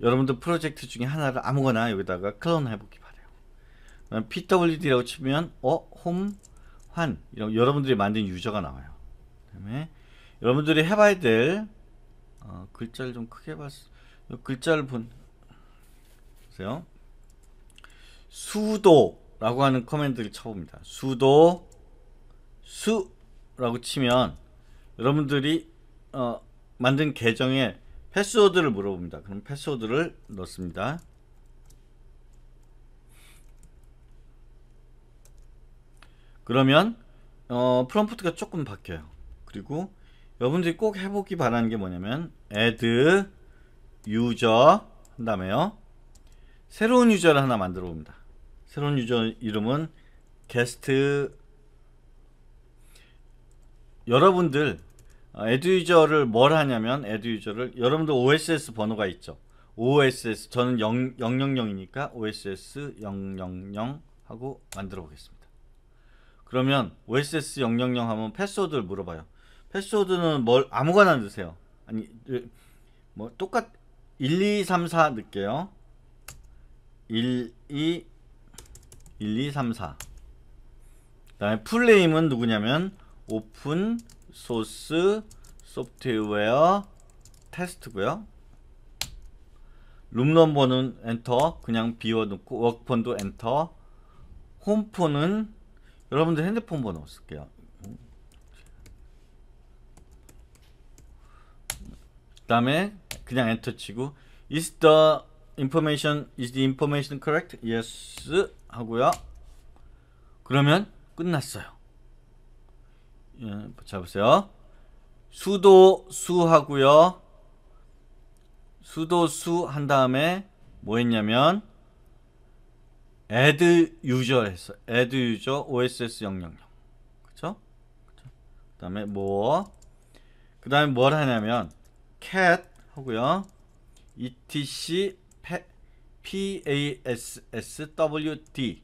[SPEAKER 1] 여러분들 프로젝트 중에 하나를 아무거나 여기다가 클론 해보기 바래요. PWD라고 치면 어? 홈? 환? 이런 여러분들이 만든 유저가 나와요. 그다음에 여러분들이 해봐야 될 어, 글자를 좀 크게 봤어 글자를 본 보세요. 수도라고 하는 커맨드를 쳐봅니다. 수도 수라고 치면 여러분들이 어, 만든 계정에 패스워드를 물어봅니다. 그럼 패스워드를 넣습니다. 그러면 어, 프롬프트가 조금 바뀌어요. 그리고 여러분들이 꼭 해보기 바라는 게 뭐냐면 add user 한 다음에요. 새로운 유저를 하나 만들어 봅니다. 새로운 유저 이름은 게스트 여러분들 어, 에듀 유저를 뭘 하냐면 에듀 유저를 여러분들 OSS 번호가 있죠. OSS 저는 0, 000이니까 OSS 000 하고 만들어 보겠습니다. 그러면 OSS 000 하면 패스워드를 물어봐요. 패스워드는 뭘 아무거나 넣으세요. 아니 뭐 똑같 1, 2, 3, 4 넣을게요. 1, 2, 1, 2, 3, 4. 그 다음에 풀네임은 누구냐면 오픈 소스 소프트웨어 테스트고요. 룸 넘버는 엔터 그냥 비워놓고 워크폰도 엔터 홈폰은 여러분들 핸드폰 번호 쓸게요. 그 다음에 그냥 엔터 치고 is the information is the information correct? yes 하고요. 그러면 끝났어요. 예, 잡으세요. 수도 수 하고요. 수도 수 한 다음에 뭐 했냐면 add user 했어. add user oss 000. 그쵸? 그쵸? 그다음에 뭐? 그다음에 뭘 하냐면 cat 하고요. etc PASSWD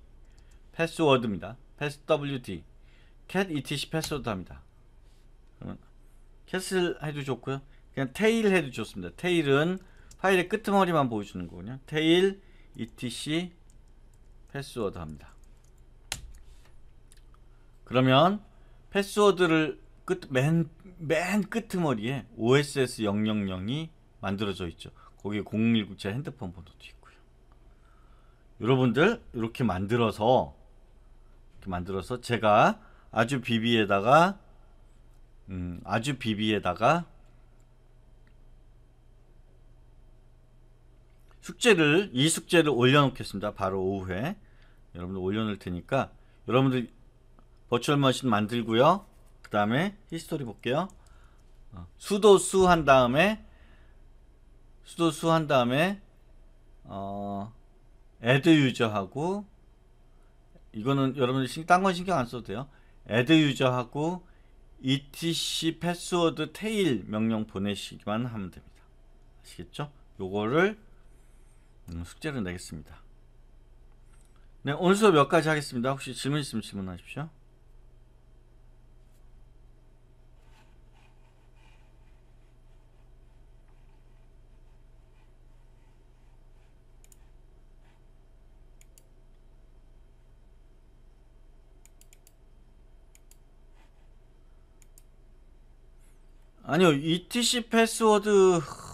[SPEAKER 1] 패스워드입니다. 패스WD cat etc 패스워드합니다. 그러면 을 해도 좋고요. 그냥 테일 해도 좋습니다. 테일은 파일의 끄머리만 보여주는 거군요. 테일 etc 패스워드 합니다. 그러면 패스워드를 끝, 맨, 맨 끄트머리에 OSS 000이 만들어져 있죠. 거기에 019 제 핸드폰 번호도 있고. 여러분들 이렇게 만들어서 이렇게 만들어서 제가 아주 비비에다가 음, 아주 비비에다가 숙제를 이 숙제를 올려놓겠습니다. 바로 오후에 여러분들 올려놓을 테니까 여러분들 버추얼 머신 만들고요. 그 다음에 히스토리 볼게요. 어, 수도수 한 다음에 수도수 한 다음에 어 a 드유저하고 이거는 여러분들 딴건 신경 안 써도 돼요. add u 하고 etc 패스워드 테일 명령 보내시기만 하면 됩니다. 아시겠죠? 요거를 음, 숙제로 내겠습니다. 네, 오늘 수업 여기지 하겠습니다. 혹시 질문 있으면 질문하십시오. 아니요, ETC 패스워드